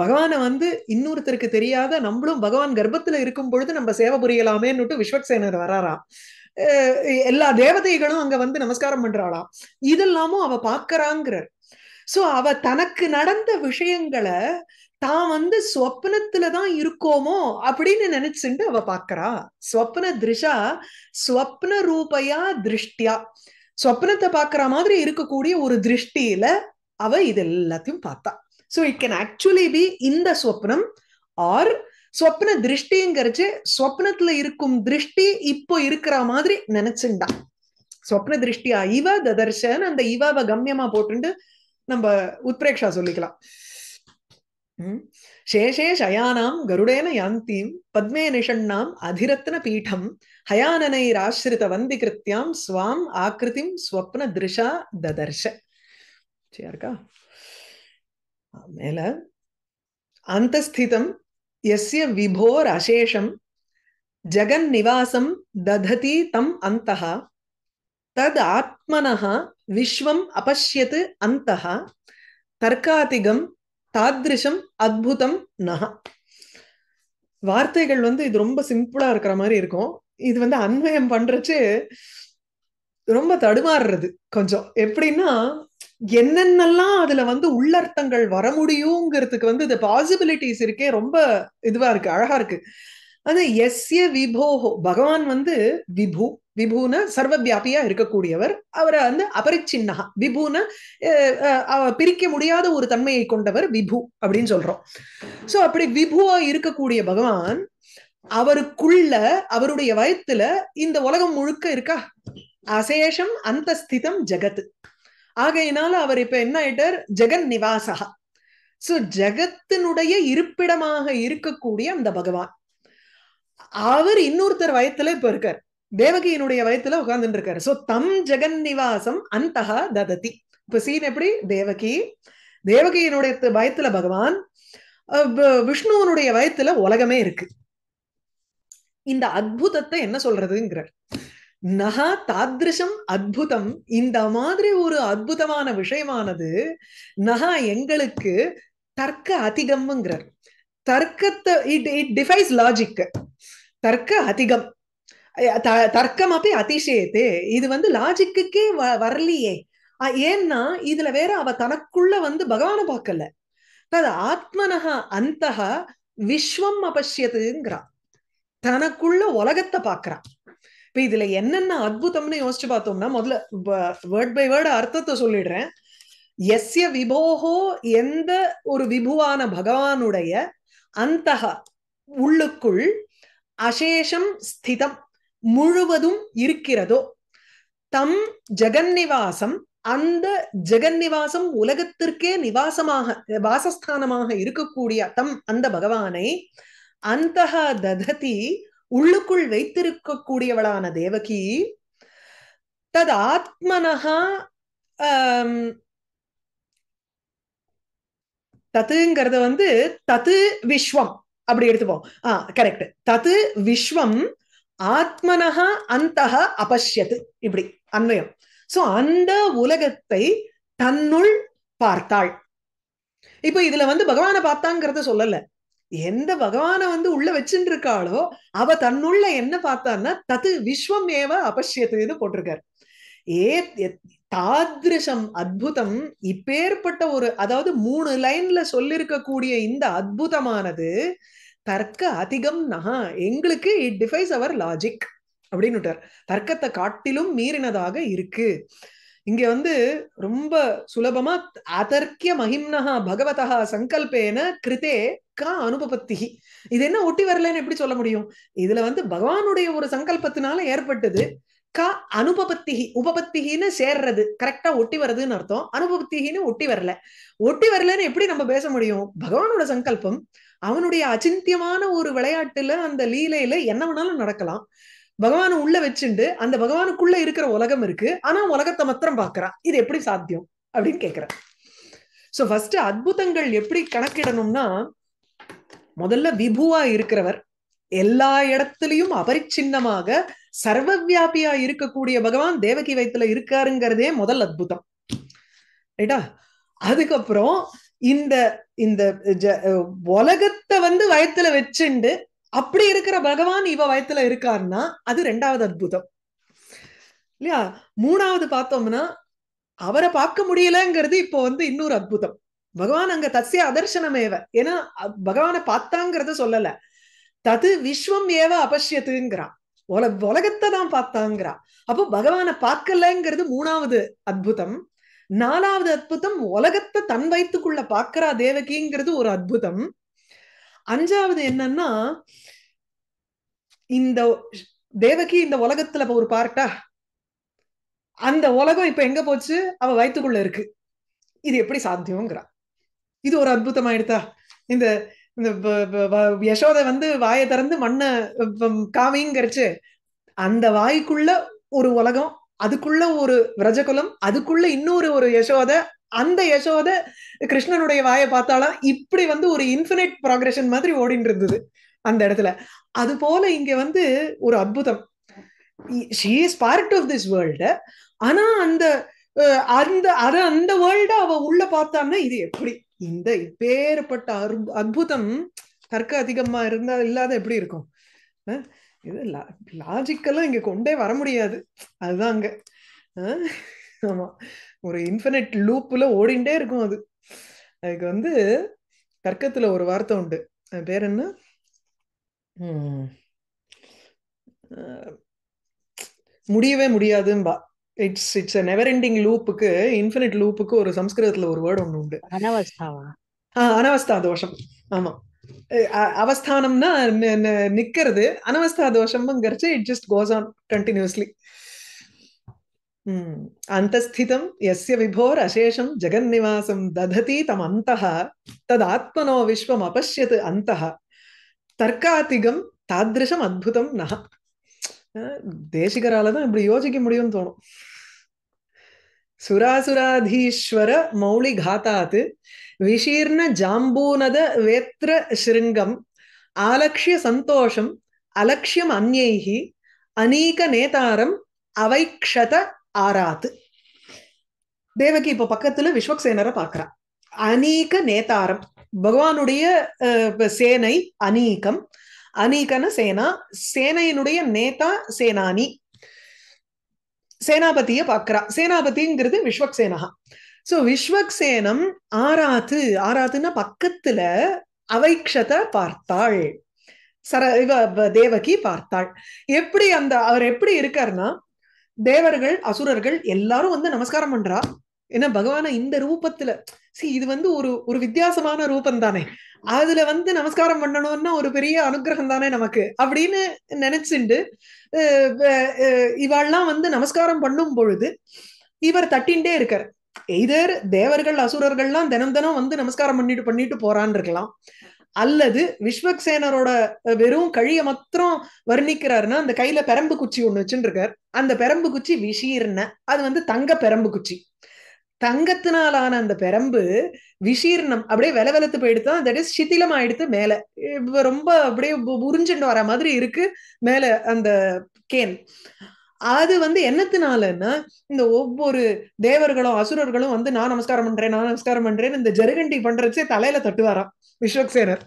பகவானை வந்து இன்னொருத்தருக்கு தெரியாத நம்மளும் பகவான் கர்ப்பத்துல இருக்கும் பொழுது நம்ம சேவை புரியலாமேன்னுட்டு விஸ்வக்சேனர் வராராம் எல்லா தேவதைகளும் அங்க வந்து நமஸ்காரம் பண்றாளாம் இதெல்லாமும் அவ பாக்குறாங்கிற சோ அவ தனக்கு நடந்த விஷயங்களை தான் வந்து சொப்னத்துல தான் இருக்கோமோ அப்படின்னு நினைச்சுட்டு அவ பாக்குறா ஸ்வப்ன திருஷா ஸ்வப்ன ரூபையா திருஷ்டியா சொப்னத்தை பாக்குற மாதிரி இருக்கக்கூடிய ஒரு திருஷ்டியில அவ இது எல்லாத்தையும் பார்த்தா so it can actually be இந்த ஸ்வப்னம் ஆர் ஸ்வப்ன திருஷ்டிங்கிறச்சு ஸ்வப்னத்துல இருக்கும் திருஷ்டி இப்போ இருக்கிற மாதிரி நினைச்சுண்டா ஸ்வப்ன திருஷ்டியா இவ ததர்ஷன் அந்த இவாவை கம்யமா போட்டுண்டு நம்ம உத்பிரேக்ஷா சொல்லிக்கலாம் சேஷே சயானாம் கருடேன யாந்தீம் பத்மே நிஷண்ணாம் அதிரத்ன பீடம் ஹயானனைராசிரித வந்தி கிருத்தியாம் ஸ்வாம் ஆக்கிருதிம் ஸ்வப்ன திருஷா ததர்ஷ சரியா மேல அந்தஸ்திதம் எஸ்ய விபோர் அசேஷம் ஜெகன் நிவாசம் தததி தம் அந்தஹா தத் ஆத்மனஹா விஸ்வம் அபஷ்யத்து அந்த தர்க்காதிகம் தாத்ரிஷம் அத்புதம் நக வார்த்தைகள் வந்து இது ரொம்ப சிம்பிளா இருக்கிற மாதிரி இருக்கும் இது வந்து அன்வயம் பண்றச்சு ரொம்ப தடுமாறுறது கொஞ்சம் எப்படின்னா என்னென்னலாம் அதுல வந்து உள்ளர்த்தங்கள் வர முடியுங்கிறதுக்கு வந்து இந்த பாசிபிலிட்டிஸ் இருக்கே ரொம்ப இதுவா இருக்கு அழகா இருக்கு அது எஸ்ய விபோஹோ பகவான் வந்து விபு விபூன சர்வவியாபியா இருக்கக்கூடியவர் அவரை வந்து அபரிச்சின்னா விபூன பிரிக்க முடியாத ஒரு தன்மையை கொண்டவர் விபு அப்படின்னு சொல்றோம் சோ அப்படி விபுவா இருக்கக்கூடிய பகவான் அவருக்குள்ள அவருடைய வயத்துல இந்த உலகம் முழுக்க இருக்கா அசேஷம் அந்த ஸ்திதம் ஜெகத் ஆகையினால அவர் இப்ப என்ன ஆயிட்டார் ஜெகன் நிவாசகா சோ ஜெகத்தினுடைய இருப்பிடமாக இருக்கக்கூடிய அந்த பகவான் அவர் இன்னொருத்தர் வயத்துல இப்ப இருக்கார் தேவகியினுடைய வயத்துல உட்கார்ந்துட்டு இருக்காரு சோ தம் ஜெகன் நிவாசம் அந்தகா இப்ப சீன் எப்படி தேவகி தேவகியினுடைய வயத்துல பகவான் விஷ்ணுவனுடைய வயத்துல உலகமே இருக்கு இந்த அத்புதத்தை என்ன சொல்றதுங்கிறார் நகா தாத்ரிஷம் அத்புதம் இந்த மாதிரி ஒரு அத்புதமான விஷயமானது நகா எங்களுக்கு தர்க்க அதிகம்ங்கிறார் தர்க்கத்தை இட் இட் டிஃபைஸ் லாஜிக் தர்க்க அதிகம் தர்க்கம் அப்படி அதிசயத்து இது வந்து லாஜிக்குக்கே வரலையே ஏன்னா இதுல வேற அவ தனக்குள்ள வந்து பகவான பார்க்கல தது ஆத்மனஹா அந்த விஸ்வம் அபஷ்யத்துங்கிறான் தனக்குள்ள உலகத்தை பாக்குறான் இப்ப இதுல என்னென்ன அற்புதம்னு யோசிச்சு பார்த்தோம்னா முதல்ல வேர்ட் பை வேர்டு அர்த்தத்தை சொல்லிடுறேன் எஸ்ய விபோகோ எந்த ஒரு விபுவான பகவானுடைய அந்த உள்ளுக்குள் அசேஷம் ஸ்திதம் முழுவதும் இருக்கிறதோ தம் ஜெகன்னிவாசம் அந்த ஜெகன்னிவாசம் உலகத்திற்கே நிவாசமாக வாசஸ்தானமாக இருக்கக்கூடிய தம் அந்த பகவானை அந்த ததி உள்ளுக்குள் வைத்திருக்கக்கூடியவளான தேவகி தது ஆத்மனகா தத்துங்கிறது வந்து தத்து விஸ்வம் அப்படி எடுத்துப்போம் ஆ கரெக்ட் தத்து விஸ்வம் ஆத்மனஹா அந்த அபஷ்யத்து இப்படி அன்வயம் சோ அந்த உலகத்தை தன்னுள் பார்த்தாள் இப்ப இதுல வந்து பகவான பார்த்தாங்கிறத சொல்லல எந்த பகவான வந்து உள்ள வச்சுட்டு இருக்காளோ அவ தன்னுள்ள என்ன பார்த்தான்னா தத்து விஸ்வம் ஏவ அபஷ்யத்துன்னு போட்டிருக்காரு ஏ தாதிருஷம் அத்புதம் இப்பேற்பட்ட ஒரு அதாவது மூணு லைன்ல சொல்லிருக்கக்கூடிய இந்த அத்புதமானது தர்க்க அதிகம் நகா எங்களுக்கு இட் டிஃபைஸ் அவர் லாஜிக் அப்படின்னு விட்டார் தர்க்கத்தை காட்டிலும் மீறினதாக இருக்கு இங்க வந்து ரொம்ப சுலபமா அதர்க்கிய மகிம்னஹா பகவதா சங்கல்பேன கிருதே கா அனுபபத்தி இது என்ன ஒட்டி வரலன்னு எப்படி சொல்ல முடியும் இதுல வந்து பகவானுடைய ஒரு சங்கல்பத்தினால ஏற்பட்டது கா அனுபபத்திகி உபபத்திகின்னு சேர்றது கரெக்டா ஒட்டி வருதுன்னு அர்த்தம் அனுபபத்திகின்னு ஒட்டி வரல ஒட்டி வரலன்னு எப்படி நம்ம பேச முடியும் பகவானோட சங்கல்பம் அவனுடைய அச்சிந்தியமான ஒரு விளையாட்டுல அந்த லீலையில என்ன வேணாலும் நடக்கலாம் பகவான உள்ள வச்சுண்டு அந்த பகவானுக்குள்ள இருக்கிற உலகம் இருக்கு ஆனா உலகத்தை மாத்திரம் பாக்குறான் இது எப்படி சாத்தியம் அப்படின்னு கேக்குறேன் சோ ஃபர்ஸ்ட் அற்புதங்கள் எப்படி கணக்கிடணும்னா முதல்ல விபுவா இருக்கிறவர் எல்லா இடத்துலயும் அபரிச்சின்னமாக சர்வவியாபியா இருக்கக்கூடிய பகவான் தேவகி வைத்துல இருக்காருங்கிறதே முதல் அற்புதம் ரைட்டா அதுக்கப்புறம் இந்த இந்த உலகத்தை வந்து வயத்துல வச்சுண்டு அப்படி இருக்கிற பகவான் இவ வயத்துல இருக்காருன்னா அது ரெண்டாவது அற்புதம் இல்லையா மூணாவது பார்த்தோம்னா அவரை பார்க்க முடியலங்கிறது இப்போ வந்து இன்னொரு அற்புதம் பகவான் அங்க தசிய ஏவ ஏன்னா பகவானை பார்த்தாங்கிறத சொல்லல தது விஸ்வம் ஏவ அபஷ்யத்துங்கிறான் உல உலகத்தை தான் பார்த்தாங்கிறான் அப்போ பகவானை பார்க்கலங்கிறது மூணாவது அற்புதம் நாலாவது அற்புதம் உலகத்தை தன் வயிற்றுக்குள்ள பாக்குறா தேவகிங்கிறது ஒரு அற்புதம் அஞ்சாவது என்னன்னா இந்த தேவகி இந்த உலகத்துல ஒரு பார்ட்டா அந்த உலகம் இப்ப எங்க போச்சு அவ வயிற்றுக்குள்ள இருக்கு இது எப்படி சாத்தியம்ங்கிறா இது ஒரு அற்புதமாயிடுதா இந்த இந்த யசோத வந்து வாயை திறந்து மண்ணை காமிங்கரிச்சு அந்த வாய்க்குள்ள ஒரு உலகம் அதுக்குள்ள ஒரு விரஜகுலம் அதுக்குள்ள இன்னொரு ஒரு யசோத அந்த யசோத கிருஷ்ணனுடைய வாயை பார்த்தாலாம் இப்படி வந்து ஒரு இன்ஃபினைட் ப்ராக்ரெஷன் மாதிரி ஓடிட்டு இருந்தது அந்த இடத்துல அது போல இங்க வந்து ஒரு அற்புதம் she is part of this world ஆனா அந்த அந்த அத அந்த வேர்ல்ட அவ உள்ள பார்த்தான்னா இது எப்படி இந்த இப்பேற்பட்ட அற்புதம் தர்க்க அதிகமா இருந்தா இல்லாத எப்படி இருக்கும் இது லாஜிக்கெல்லாம் இங்க கொண்டே வர முடியாது அதுதான் அங்க ஆமா ஒரு இன்ஃபினிட் லூப்ல ஓடிண்டே இருக்கும் அது அதுக்கு வந்து தர்க்கத்துல ஒரு வார்த்தை உண்டு அது பேர் என்ன முடியவே முடியாதும்பா it's it's a never ending லூப்புக்கு இன்ஃபினிட் லூப்புக்கு ஒரு சம்ஸ்கிருதத்துல ஒரு வேர்டு ஒன்று உண்டு அனவஸ்தாவா அனவஸ்தா தோஷம் ஆமா அவஸ்தானம்னா நிக்கிறது அனவஸ்தா தோஷம்ங்கிறச்சு it just goes on continuously அந்தஸ்திதம் எஸ்ய விபோர் அசேஷம் ஜெகன்னிவாசம் தததி தம் அந்தः ததாத்மனோ விஸ்வம் அபஷ்யத் அந்த தர்க்காதிகம் தாதிருஷம் அத்தம் நக தேசிகரால தான் இப்படி யோசிக்க முடியும் தோணும் சுராசுராதீஸ்வர மௌலி காத்தாத்து விஷீர்ண ஜாம்பூனத வேத்ர சிருங்கம் ஆலக்ஷிய சந்தோஷம் அலட்சியம் அந்நேகி அநீக நேதாரம் அவைக்ஷத ஆராத் தேவகி இப்ப பக்கத்துல விஸ்வக்சேனரை பாக்குறா அநீக நேதாரம் பகவானுடைய சேனை அநீகம் அநீகன சேனா சேனையினுடைய நேதா சேனானி சேனாபதிய பாக்குறா சேனாபதிங்கிறது விஸ்வக்சேனகா சோ விஸ்வக்சேனம் ஆராத்து ஆராத்துன்னா பக்கத்துல அவைக்ஷத பார்த்தாள் சர இவ தேவகி பார்த்தாள் எப்படி அந்த அவர் எப்படி இருக்காருன்னா தேவர்கள் அசுரர்கள் எல்லாரும் வந்து நமஸ்காரம் பண்றா ஏன்னா பகவான இந்த ரூபத்துல சி இது வந்து ஒரு ஒரு வித்தியாசமான ரூபம் தானே அதுல வந்து நமஸ்காரம் பண்ணணும்னா ஒரு பெரிய அனுகிரகம் தானே நமக்கு அப்படின்னு நினைச்சுண்டு இவாள்லாம் வந்து நமஸ்காரம் பண்ணும் பொழுது இவர் தட்டின்ண்டே இருக்கார் எய்தர் தேவர்கள் அசுரர்கள்லாம் தினம் தினம் வந்து நமஸ்காரம் பண்ணிட்டு பண்ணிட்டு போறான்னு இருக்கலாம் அல்லது விஸ்வக்சேனரோட வெறும் கழிய மாத்திரம் வர்ணிக்கிறாருன்னா அந்த கையில பெரம்பு குச்சி ஒண்ணு வச்சுருக்கார் அந்த பெரம்பு குச்சி விஷீர்ன அது வந்து தங்க பெரம்பு குச்சி தங்கத்தினாலான அந்த பெரம்பு விசீர்ணம் அப்படியே வில வெளத்து போயிடுத்து தட் இஸ் சித்திலம் ஆயிடுத்து மேல ரொம்ப அப்படியே உறிஞ்சுட்டு வர மாதிரி இருக்கு மேல அந்த கேன் அது வந்து என்னத்தினாலன்னா இந்த ஒவ்வொரு தேவர்களும் அசுரர்களும் வந்து நான் நமஸ்காரம் பண்றேன் நான் நமஸ்காரம் பண்றேன் இந்த ஜெருகண்டி பண்றச்சே தலையில தட்டுவாராம் விஸ்வக்சேனர்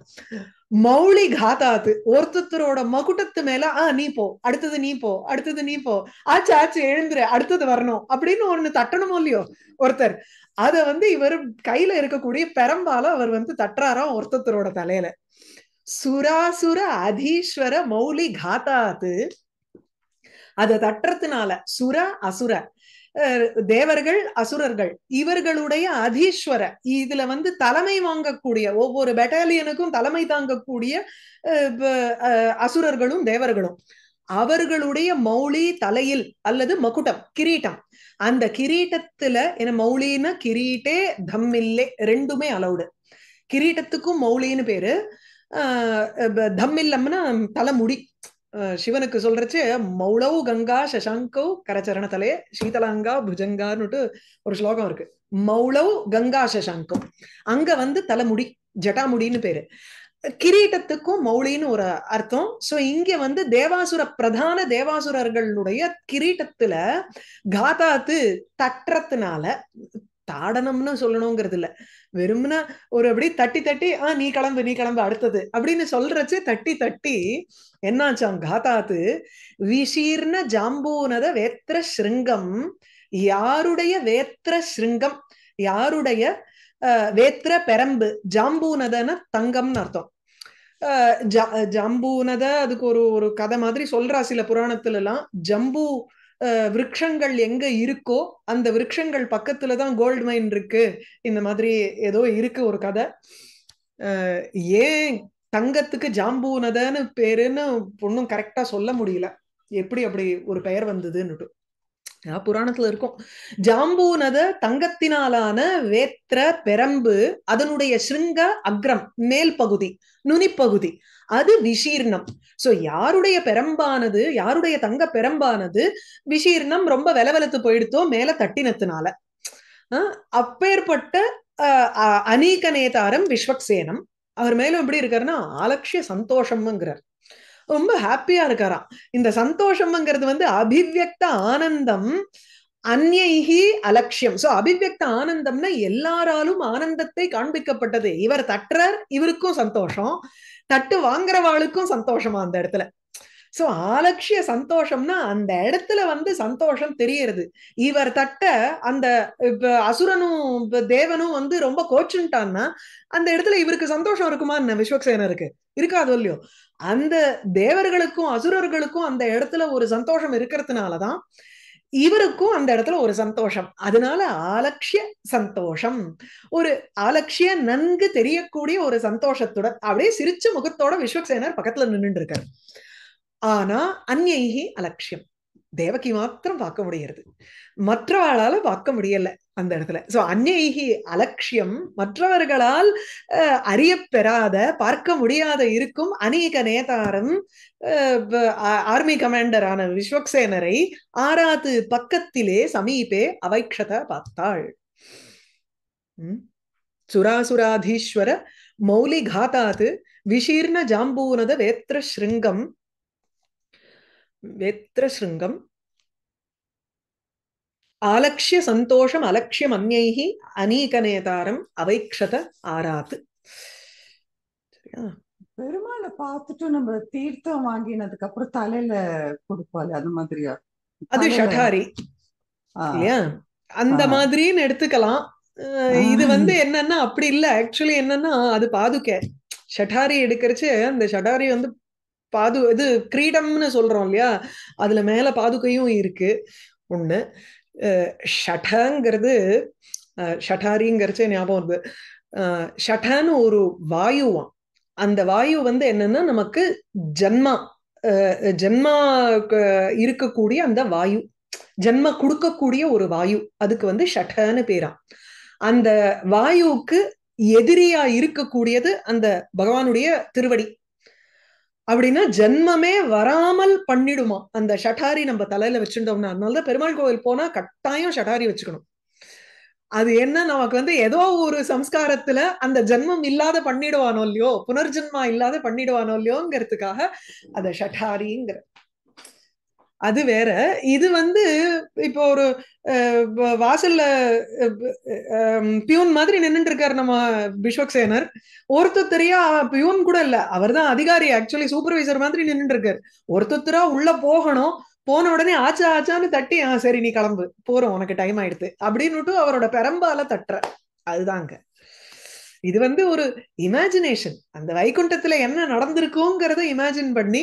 மௌலி காத்தாத்து ஒருத்தத்தரோட மகுட்டத்து மேல ஆஹ் நீ போ அடுத்தது நீ போ அடுத்தது நீ போ ஆச்சு ஆச்சு எழுந்துரு அடுத்தது வரணும் அப்படின்னு ஒண்ணு தட்டணுமோ இல்லையோ ஒருத்தர் அத வந்து இவர் கையில இருக்கக்கூடிய பெரம்பால அவர் வந்து தட்டுறாராம் ஒருத்தத்தரோட தலையில சுராசுர அதீஸ்வர மௌலி காத்தாத்து அதை தட்டுறதுனால சுர அசுர தேவர்கள் அசுரர்கள் இவர்களுடைய அதீஸ்வர இதுல வந்து தலைமை வாங்கக்கூடிய ஒவ்வொரு பெட்டாலியனுக்கும் தலைமை தாங்கக்கூடிய அசுரர்களும் தேவர்களும் அவர்களுடைய மௌலி தலையில் அல்லது மகுட்டம் கிரீட்டம் அந்த கிரீட்டத்துல என்ன மௌலின்னா கிரீட்டே தம்மில்லே ரெண்டுமே அலௌடு கிரீட்டத்துக்கும் மௌலின்னு பேரு ஆஹ் தம்மில்லம்னா தலைமுடி சிவனுக்கு சொல்றச்சு மௌளவு கங்கா சசாங்கோ கரச்சரண தலே சீதலாங்கா புஜங்கான்னுட்டு ஒரு ஸ்லோகம் இருக்கு மௌளவு கங்கா சசாங்கம் அங்க வந்து தலைமுடி ஜட்டாமுடின்னு பேரு கிரீட்டத்துக்கும் மௌளின்னு ஒரு அர்த்தம் சோ இங்க வந்து தேவாசுர பிரதான தேவாசுரர்களுடைய கிரீட்டத்துல காதாத்து தட்டுறதுனால தாடனம்னு சொல்லணுங்கிறது இல்ல வெறும்னா ஒரு அப்படி தட்டி தட்டி ஆஹ் நீ கிளம்பு நீ கிளம்பு அடுத்தது அப்படின்னு சொல்றச்சு தட்டி தட்டி என்னாச்சாம் காத்தாத்து விசீர்ண ஜாம்பூனத வேத்திர சிருங்கம் யாருடைய வேத்திர சிருங்கம் யாருடைய வேத்திர பெரம்பு ஜாம்பூனதன தங்கம்னு அர்த்தம் ஜாம்பூனத அதுக்கு ஒரு ஒரு கதை மாதிரி சொல்றா சில புராணத்துல எல்லாம் ஜம்பு விரக்ஷங்கள் எங்க இருக்கோ அந்த விரக்ஷங்கள் பக்கத்துல தான் கோல்டு மைன் இருக்கு இந்த மாதிரி ஏதோ இருக்கு ஒரு கதை ஏன் தங்கத்துக்கு ஜாம்பூனதன்னு பேருன்னு பொண்ணும் கரெக்டா சொல்ல முடியல எப்படி அப்படி ஒரு பெயர் வந்ததுன்னு புராணத்துல இருக்கும் ஜாம்பூனத தங்கத்தினாலான வேத்திர பெரம்பு அதனுடைய ஸ்ருங்க அக்ரம் மேல் பகுதி நுனிப்பகுதி அது விசீர்ணம் சோ யாருடைய பெரம்பானது யாருடைய தங்க பெரம்பானது விசீர்ணம் ரொம்ப வெலவெலத்து போயிடுத்தோ மேல ஆஹ் அப்பேற்பட்ட அநீக நேதாரம் விஸ்வக்சேனம் அவர் மேலும் எப்படி இருக்காருன்னா ஆலட்சிய சந்தோஷம்ங்கிறார் ரொம்ப ஹாப்பியா இருக்காராம் இந்த சந்தோஷம்ங்கிறது வந்து அபிவியக்த ஆனந்தம் அந்யைஹி அலட்சியம் சோ அபிவியக்த ஆனந்தம்னா எல்லாராலும் ஆனந்தத்தை காண்பிக்கப்பட்டது இவர் தற்றர் இவருக்கும் சந்தோஷம் தட்டு வாங்குறவாளுக்கும் சந்தோஷமா அந்த இடத்துல சோ ஆலட்சிய சந்தோஷம்னா அந்த இடத்துல வந்து சந்தோஷம் தெரியறது இவர் தட்ட அந்த அசுரனும் தேவனும் வந்து ரொம்ப கோச்சுட்டான்னா அந்த இடத்துல இவருக்கு சந்தோஷம் இருக்குமா என்ன விஸ்வக்சேனருக்கு இருக்காது இல்லையோ அந்த தேவர்களுக்கும் அசுரர்களுக்கும் அந்த இடத்துல ஒரு சந்தோஷம் இருக்கிறதுனாலதான் இவருக்கும் அந்த இடத்துல ஒரு சந்தோஷம் அதனால ஆலட்சிய சந்தோஷம் ஒரு ஆலட்சிய நன்கு தெரியக்கூடிய ஒரு சந்தோஷத்துடன் அப்படியே சிரிச்ச முகத்தோட விஸ்வக்சேனர் பக்கத்துல நின்றுட்டு இருக்காரு ஆனா அந்நைகி அலட்சியம் தேவகி மாத்திரம் பார்க்க முடியறது மற்றவாளால பார்க்க முடியல அந்த இடத்துல சோ அந்நேகி அலட்சியம் மற்றவர்களால் அறியப்பெறாத பார்க்க முடியாத இருக்கும் அநேக நேதாரம் ஆர்மி கமாண்டரான விஸ்வக்சேனரை ஆறாவது பக்கத்திலே சமீபே அவைக்ஷத பார்த்தாள் சுராசுராதீஸ்வர மௌலி காத்தாது விஷீர்ண ஜாம்பூனத வேத்திர ஸ்ருங்கம் வேத்திர ஸ்ருங்கம் ஆலக்ஷிய சந்தோஷம் அலட்சியம் அந்நைகி நேதாரம் அவைக்ஷத ஆராத்து பெருமாளை பார்த்துட்டு நம்ம தீர்த்தம் வாங்கினதுக்கு அப்புறம் தலையில கொடுப்பாள் அது மாதிரியா அது ஷட்டாரி அந்த மாதிரின்னு எடுத்துக்கலாம் இது வந்து என்னன்னா அப்படி இல்ல ஆக்சுவலி என்னன்னா அது பாதுக்க ஷட்டாரி எடுக்கிறச்சு அந்த ஷட்டாரி வந்து பாது இது கிரீடம்னு சொல்றோம் இல்லையா அதுல மேல பாதுகையும் இருக்கு ஒண்ணு ஷடங்கிறது ஷட்டாரிங்கிறச்சே ஞாபகம் வருது ஷட்டான்னு ஒரு வாயுவாம் அந்த வாயு வந்து என்னன்னா நமக்கு ஜென்மா ஜென்மா இருக்கக்கூடிய அந்த வாயு ஜென்ம கொடுக்கக்கூடிய ஒரு வாயு அதுக்கு வந்து ஷட்டன்னு பேராம் அந்த வாயுவுக்கு எதிரியா இருக்கக்கூடியது அந்த பகவானுடைய திருவடி அப்படின்னா ஜென்மமே வராமல் பண்ணிடுமா அந்த ஷட்டாரி நம்ம தலையில வச்சுட்டோம்னா அதனாலதான் பெருமாள் கோவில் போனா கட்டாயம் ஷட்டாரி வச்சுக்கணும் அது என்ன நமக்கு வந்து ஏதோ ஒரு சம்ஸ்காரத்துல அந்த ஜென்மம் இல்லாத பண்ணிடுவானோ இல்லையோ புனர்ஜென்மா இல்லாத பண்ணிடுவானோ இல்லையோங்கிறதுக்காக அதை ஷட்டாரிங்கிற அது வேற இது வந்து இப்போ ஒரு வாசல்ல பியூன் மாதிரி நின்றுட்டு இருக்காரு நம்ம பிஷ்வக் சேனர் ஒருத்தொத்தரையா பியூன் கூட இல்ல அவர் தான் அதிகாரி ஆக்சுவலி சூப்பர்வைசர் மாதிரி நின்றுட்டு இருக்காரு ஒருத்தொத்தரா உள்ள போகணும் போன உடனே ஆச்சா ஆச்சான்னு தட்டி ஆ சரி நீ கிளம்பு போறோம் உனக்கு டைம் ஆயிடுது அப்படின்னுட்டு அவரோட பெரம்பால தட்டுற அதுதாங்க இது வந்து ஒரு இமேஜினேஷன் அந்த வைகுண்டத்துல என்ன நடந்திருக்குங்கிறத இமேஜின் பண்ணி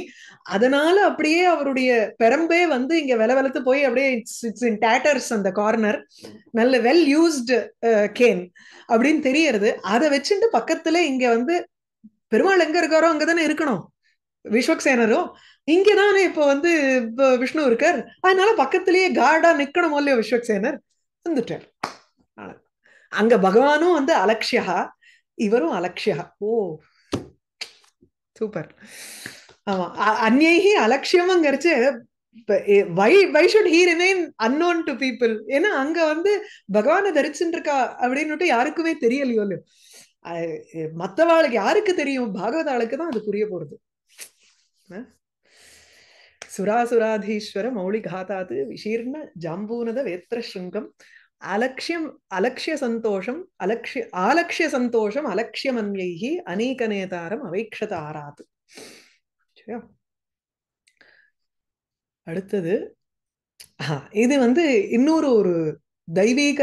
அதனால அப்படியே அவருடைய பெரம்பே வந்து இங்க வில வெலத்து போய் அப்படியே இட்ஸ் இட்ஸ் இன் டேட்டர்ஸ் அந்த கார்னர் நல்ல வெல் யூஸ்டு கேன் அப்படின்னு தெரியறது அதை வச்சுட்டு பக்கத்துல இங்க வந்து பெருமாள் எங்க இருக்காரோ அங்கதானே இருக்கணும் விஸ்வக்சேனரும் இங்கதானே இப்போ வந்து விஷ்ணு இருக்கார் அதனால பக்கத்திலேயே கார்டா நிக்கணும் இல்லையோ விஸ்வக்சேனர் வந்துட்டார் அங்க பகவானும் வந்து அலட்சியா இவரும் அலட்சியா ஓ சூப்பர் ஆமா அந்நேகி அலட்சியம்ங்கிறச்சு why why should he remain unknown to people ஏன்னா அங்க வந்து பகவானை தரிச்சுட்டு இருக்கா அப்படின்னுட்டு யாருக்குமே தெரியலையோ மத்தவாளுக்கு யாருக்கு தெரியும் பாகவதாளுக்கு தான் அது புரிய போறது சுராசுராதீஸ்வர மௌலிகாதாது விசீர்ண ஜாம்பூனத வேத்திர அலட்சியம் அலட்சிய சந்தோஷம் அலட்சிய ஆலட்சிய சந்தோஷம் அலட்சியமன்யைகி அநேக நேதாரம் அவைக்ஷத ஆராது அடுத்தது இது வந்து இன்னொரு ஒரு தெய்வீக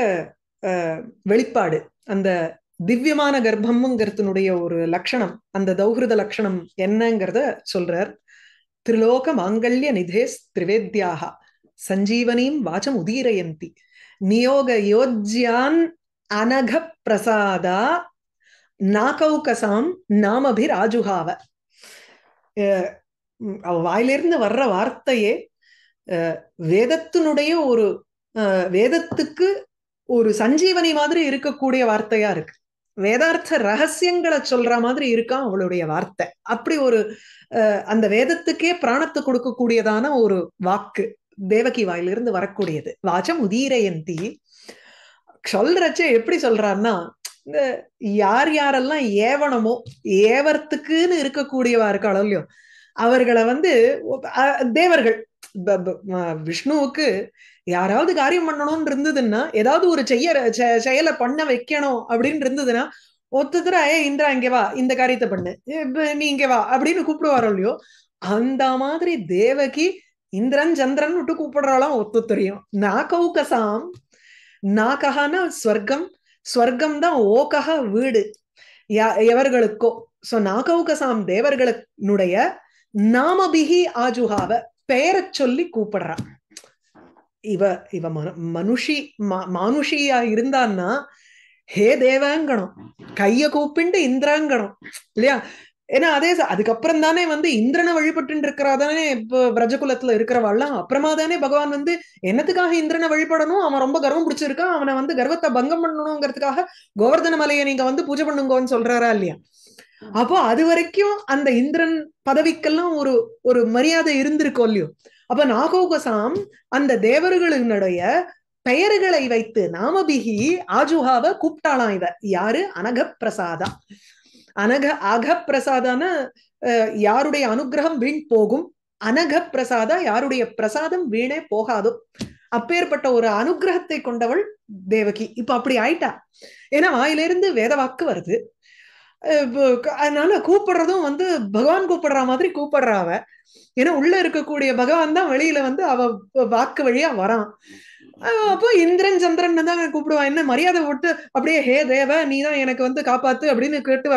வெளிப்பாடு அந்த திவ்யமான கர்ப்பம்ங்கிறதுனுடைய ஒரு லட்சணம் அந்த தௌஹிருத லட்சணம் என்னங்கிறத சொல்றார் திரிலோக மாங்கல்ய நிதேஸ் திரிவேத்யாக சஞ்சீவனியும் வாச்சம் உதீரயந்தி நியோக யோஜ்யான் அனக பிரசாதா நாகௌகசாம் நாமபி ராஜுகாவ அவ வாயிலிருந்து வர்ற வார்த்தையே வேதத்தினுடைய ஒரு வேதத்துக்கு ஒரு சஞ்சீவனி மாதிரி இருக்கக்கூடிய வார்த்தையா இருக்கு வேதார்த்த ரகசியங்களை சொல்ற மாதிரி இருக்கான் அவளுடைய வார்த்தை அப்படி ஒரு அந்த வேதத்துக்கே பிராணத்தை கொடுக்கக்கூடியதான ஒரு வாக்கு தேவகி வாயிலிருந்து வரக்கூடியது வாச்சம் உதீரயந்தி சொல்றச்சே எப்படி சொல்றாருன்னா இந்த யார் யாரெல்லாம் ஏவனமோ ஏவர்த்துக்குன்னு இருக்கக்கூடியவா இருக்காளோ இல்லையோ அவர்களை வந்து தேவர்கள் விஷ்ணுவுக்கு யாராவது காரியம் பண்ணணும்னு இருந்ததுன்னா ஏதாவது ஒரு செய்ய செயலை பண்ண வைக்கணும் அப்படின்னு இருந்ததுன்னா ஒருத்தர் ஏ இந்திரா இங்கே வா இந்த காரியத்தை பண்ணு நீ இங்கே வா அப்படின்னு கூப்பிடுவாரோ இல்லையோ அந்த மாதிரி தேவகி இந்திரன் சந்திரன் விட்டு கூப்பிடுறாலாம் ஒத்து தெரியும் நாகவுகசாம் நாகஹானா ஸ்வர்க்கம் ஸ்வர்க்கம் தான் ஓகஹ வீடு எவர்களுக்கோ சோ நாகவுகசாம் தேவர்களுடைய நாமபிகி ஆஜுஹாவ பெயரை சொல்லி கூப்பிடுறான் இவ இவ மனுஷி மானுஷியா இருந்தான்னா ஹே தேவங்கணம் கைய கூப்பிண்டு இந்திராங்கணம் இல்லையா ஏன்னா அதே அதுக்கப்புறம் தானே வந்து இந்திரனை வழிபட்டு இருக்கிறா தானே இப்போ பிரஜகுலத்துல இருக்கிறவாள்லாம் அப்புறமா தானே பகவான் வந்து என்னத்துக்காக இந்திரனை வழிபடணும் அவன் ரொம்ப கர்வம் பிடிச்சிருக்கான் அவனை வந்து கர்வத்தை பங்கம் பண்ணணுங்கிறதுக்காக கோவர்தன மலையை நீங்க வந்து பூஜை பண்ணுங்கோன்னு சொல்றாரா இல்லையா அப்போ அது வரைக்கும் அந்த இந்திரன் பதவிக்கெல்லாம் ஒரு ஒரு மரியாதை இருந்திருக்கும் இல்லையோ அப்ப நாகோகசாம் அந்த தேவர்களினுடைய பெயர்களை வைத்து நாமபிகி ஆஜுகாவை கூப்பிட்டாளாம் இவ யாரு அனக பிரசாதா அனக அக பிரசாதான யாருடைய அனுகிரகம் வீண் போகும் அனக பிரசாதா யாருடைய பிரசாதம் வீணே போகாதோ அப்பேற்பட்ட ஒரு அனுகிரகத்தை கொண்டவள் தேவகி இப்ப அப்படி ஆயிட்டா ஏன்னா வாயிலிருந்து வேத வாக்கு வருது அதனால கூப்பிடுறதும் வந்து பகவான் கூப்பிடுற மாதிரி கூப்பிடுறாவ ஏன்னா உள்ள இருக்கக்கூடிய பகவான் தான் வெளியில வந்து அவ வாக்கு வழியா வரான் அப்போ இந்திரன் சந்திரன் தான் கூப்பிடுவான் என்ன மரியாதை விட்டு அப்படியே ஹே தேவ நீ தான் எனக்கு வந்து காப்பாத்து அப்படின்னு கேட்டு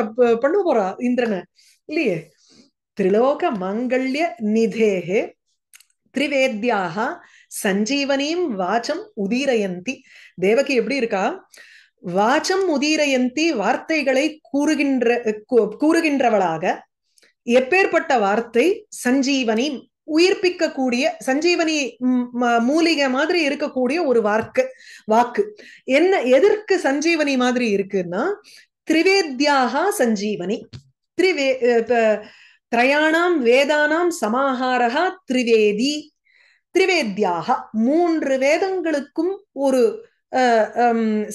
பண்ண போறா இந்திரனை இல்லையே திரிலோக மங்கள்ய நிதேகே திரிவேத்யாக சஞ்சீவனியும் வாச்சம் உதீரயந்தி தேவகி எப்படி இருக்கா வாச்சம் உதீரயந்தி வார்த்தைகளை கூறுகின்ற கூறுகின்றவளாக எப்பேற்பட்ட வார்த்தை சஞ்சீவனியும் உயிர்ப்பிக்கக்கூடிய சஞ்சீவனி மூலிகை மாதிரி இருக்கக்கூடிய ஒரு வாக்கு வாக்கு என்ன எதற்கு சஞ்சீவனி மாதிரி இருக்குன்னா திரிவேத்யாகா சஞ்சீவனி திரிவே திரையாணாம் வேதானாம் சமாஹாரகா திரிவேதி திரிவேத்யாக மூன்று வேதங்களுக்கும் ஒரு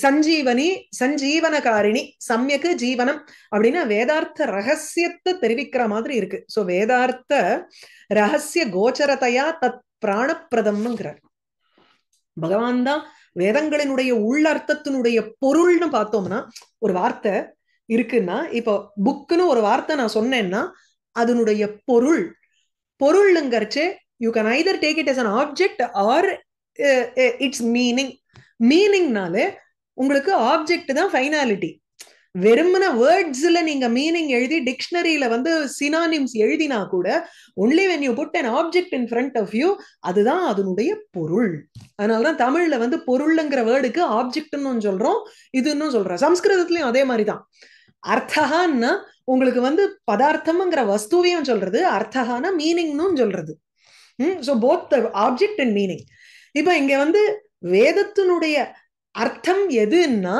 சஞ்சீவனி சஞ்சீவனகாரிணி சமயக்கு ஜீவனம் அப்படின்னா வேதார்த்த ரகசியத்தை தெரிவிக்கிற மாதிரி இருக்கு ஸோ வேதார்த்த ரகசிய கோச்சரத்தையா தத் பிராணப்பிரதம்ங்கிறார் பகவான் தான் வேதங்களினுடைய உள்ளர்த்தத்தினுடைய பொருள்னு பார்த்தோம்னா ஒரு வார்த்தை இருக்குன்னா இப்போ புக்குன்னு ஒரு வார்த்தை நான் சொன்னேன்னா அதனுடைய பொருள் பொருள்ங்கிறச்சு you can either take it as an object or its meaning மீனிங்னாலே உங்களுக்கு ஆப்ஜெக்ட் தான் ஃபைனாலிட்டி வெறுமன வேர்ட்ஸ்ல நீங்க மீனிங் எழுதி டிக்ஷனரியில வந்து சினானிம்ஸ் எழுதினா கூட only when you put an object in front of you அதுதான் அதனுடைய பொருள் அதனாலதான் தமிழ்ல வந்து பொருள்ங்கிற வேர்டுக்கு ஆப்ஜெக்ட்னு சொல்றோம் இதுன்னு சொல்றோம் சம்ஸ்கிருதத்துலயும் அதே மாதிரிதான் அர்த்தகான்னா உங்களுக்கு வந்து பதார்த்தம்ங்கிற வஸ்துவையும் சொல்றது அர்த்தகான மீனிங்னு சொல்றது so both object and meaning இப்போ இங்க வந்து வேதத்தினுடைய அர்த்தம் எதுன்னா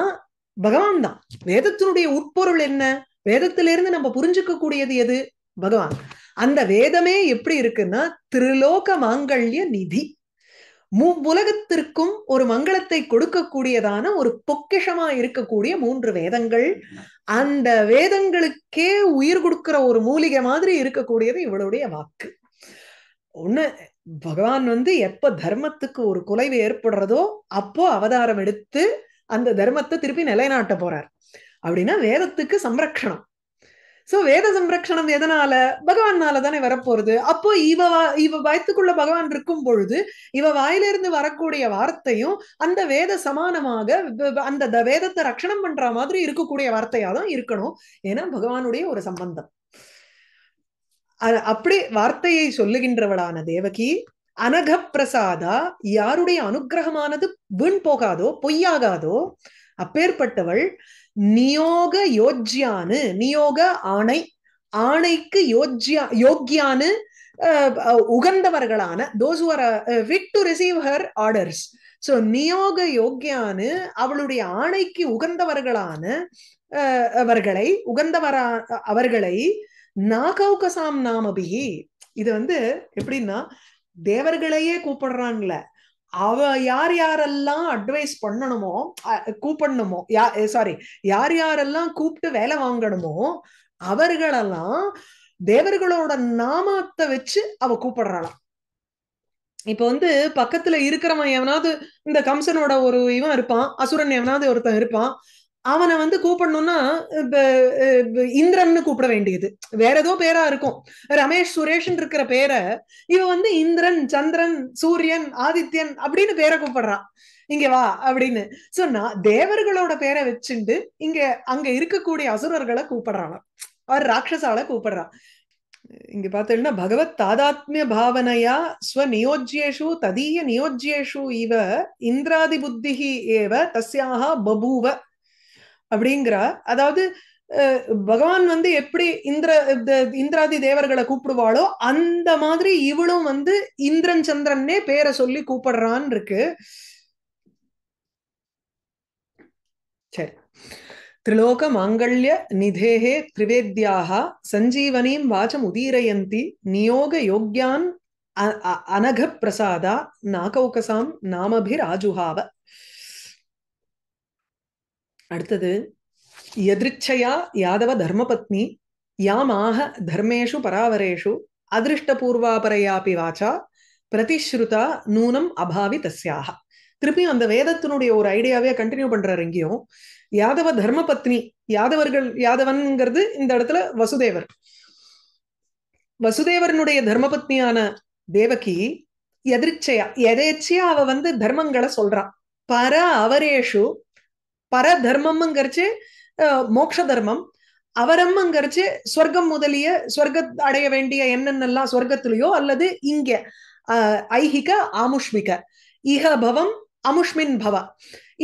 பகவான் தான் வேதத்தினுடைய உட்பொருள் என்ன வேதத்திலிருந்து நம்ம புரிஞ்சுக்கக்கூடியது எது பகவான் அந்த வேதமே எப்படி இருக்குன்னா திருலோக மாங்கல்ய நிதி மூவுலகத்திற்கும் ஒரு மங்களத்தை கொடுக்கக்கூடியதான ஒரு பொக்கிஷமா இருக்கக்கூடிய மூன்று வேதங்கள் அந்த வேதங்களுக்கே உயிர் கொடுக்கிற ஒரு மூலிகை மாதிரி இருக்கக்கூடியது இவளுடைய வாக்கு ஒண்ணு பகவான் வந்து எப்ப தர்மத்துக்கு ஒரு குலைவு ஏற்படுறதோ அப்போ அவதாரம் எடுத்து அந்த தர்மத்தை திருப்பி நிலைநாட்ட போறார் அப்படின்னா வேதத்துக்கு சம்ரக்ஷணம் சோ வேத சம்ரக்ஷணம் எதனால பகவானால தானே வரப்போறது அப்போ இவ இவ வயத்துக்குள்ள பகவான் இருக்கும் பொழுது இவ வாயிலிருந்து வரக்கூடிய வார்த்தையும் அந்த வேத சமானமாக அந்த வேதத்தை ரக்ஷணம் பண்ற மாதிரி இருக்கக்கூடிய வார்த்தையா தான் இருக்கணும் ஏன்னா பகவானுடைய ஒரு சம்பந்தம் அப்படி வார்த்தையை சொல்லுகின்றவளான தேவகி அனகப்பிரசாதா யாருடைய அனுகிரகமானது வீண் போகாதோ பொய்யாகாதோ அப்பேற்பட்டவள் நியோக யோஜ்யானு நியோக ஆணை ஆணைக்கு யோஜ்யா யோக்கியானு உகந்தவர்களான those are fit to receive her orders so நியோக யோக்கியானு அவளுடைய ஆணைக்கு உகந்தவர்களான அவர்களை உகந்தவரா அவர்களை நாகவுகசாம் நாமபிகி இது வந்து எப்படின்னா தேவர்களையே கூப்பிடுறாங்கள அவ யார் யாரெல்லாம் அட்வைஸ் பண்ணணுமோ கூப்பிடணுமோ யா சாரி யார் யாரெல்லாம் கூப்பிட்டு வேலை வாங்கணுமோ அவர்களெல்லாம் தேவர்களோட நாமத்தை வச்சு அவ கூப்பிடுறாளாம் இப்ப வந்து பக்கத்துல இருக்கிறவன் எவனாவது இந்த கம்சனோட ஒரு இவன் இருப்பான் அசுரன் எவனாவது ஒருத்தன் இருப்பான் அவனை வந்து கூப்பிடணும்னா இந்திரன்னு கூப்பிட வேண்டியது வேற ஏதோ பேரா இருக்கும் ரமேஷ் சுரேஷ்ன்னு இருக்கிற பேரை இவ வந்து இந்திரன் சந்திரன் சூரியன் ஆதித்யன் அப்படின்னு பேரை கூப்பிடுறான் இங்க வா அப்படின்னு சொன்னா தேவர்களோட பேரை வச்சுண்டு இங்க அங்க இருக்கக்கூடிய அசுரர்களை கூப்பிடுறான் அவர் ராட்சசால கூப்பிடுறான் இங்க பார்த்தோம்னா பகவத் தாதாத்மிய பாவனையா நியோஜ்யேஷு ததீய நியோஜ்யேஷு இவ இந்திராதி புத்திஹி ஏவ தஸ்யாக பபூவ அப்படிங்கிறா அதாவது பகவான் வந்து எப்படி இந்திர இந்திராதி தேவர்களை கூப்பிடுவாளோ அந்த மாதிரி இவளும் வந்து இந்திரன் சந்திரன்னே பேரை சொல்லி கூப்பிடுறான் இருக்கு சரி திரிலோக மாங்கல்ய நிதேகே திரிவேத்யாக சஞ்சீவனீம் வாச்சம் உதீரயந்தி நியோக யோக்யான் அனக பிரசாதா நாகௌகசாம் நாமபிராஜுஹாவ அடுத்தது எதிர்ச்சையா யாதவ தர்மபத்னி யாமாக தர்மேஷு பராவரேஷு அதிருஷ்டபூர்வாபரையாபி வாச்சா பிரதிஸ்ருதா நூனம் அபாவி தஸ்யாக திருப்பியும் அந்த வேதத்தினுடைய ஒரு ஐடியாவே கண்டினியூ பண்றாரு இங்கேயும் யாதவ தர்ம பத்னி யாதவர்கள் யாதவன்கிறது இந்த இடத்துல வசுதேவர் வசுதேவரனுடைய தர்மபத்னியான தேவகி எதிர்ச்சையா எதேச்சையா அவ வந்து தர்மங்களை சொல்றான் பர அவரேஷு பர தர்மம்ங்கிறச்சு மோக்ஷ தர்மம் அவரம்ங்கிறச்சு சொர்க்கம் முதலிய ஸ்வர்க்க அடைய வேண்டிய என்னென்னலாம் சொர்க்கத்திலேயோ அல்லது இங்க ஐஹிக ஆமுஷ்மிக இக பவம் அமுஷ்மின் பவ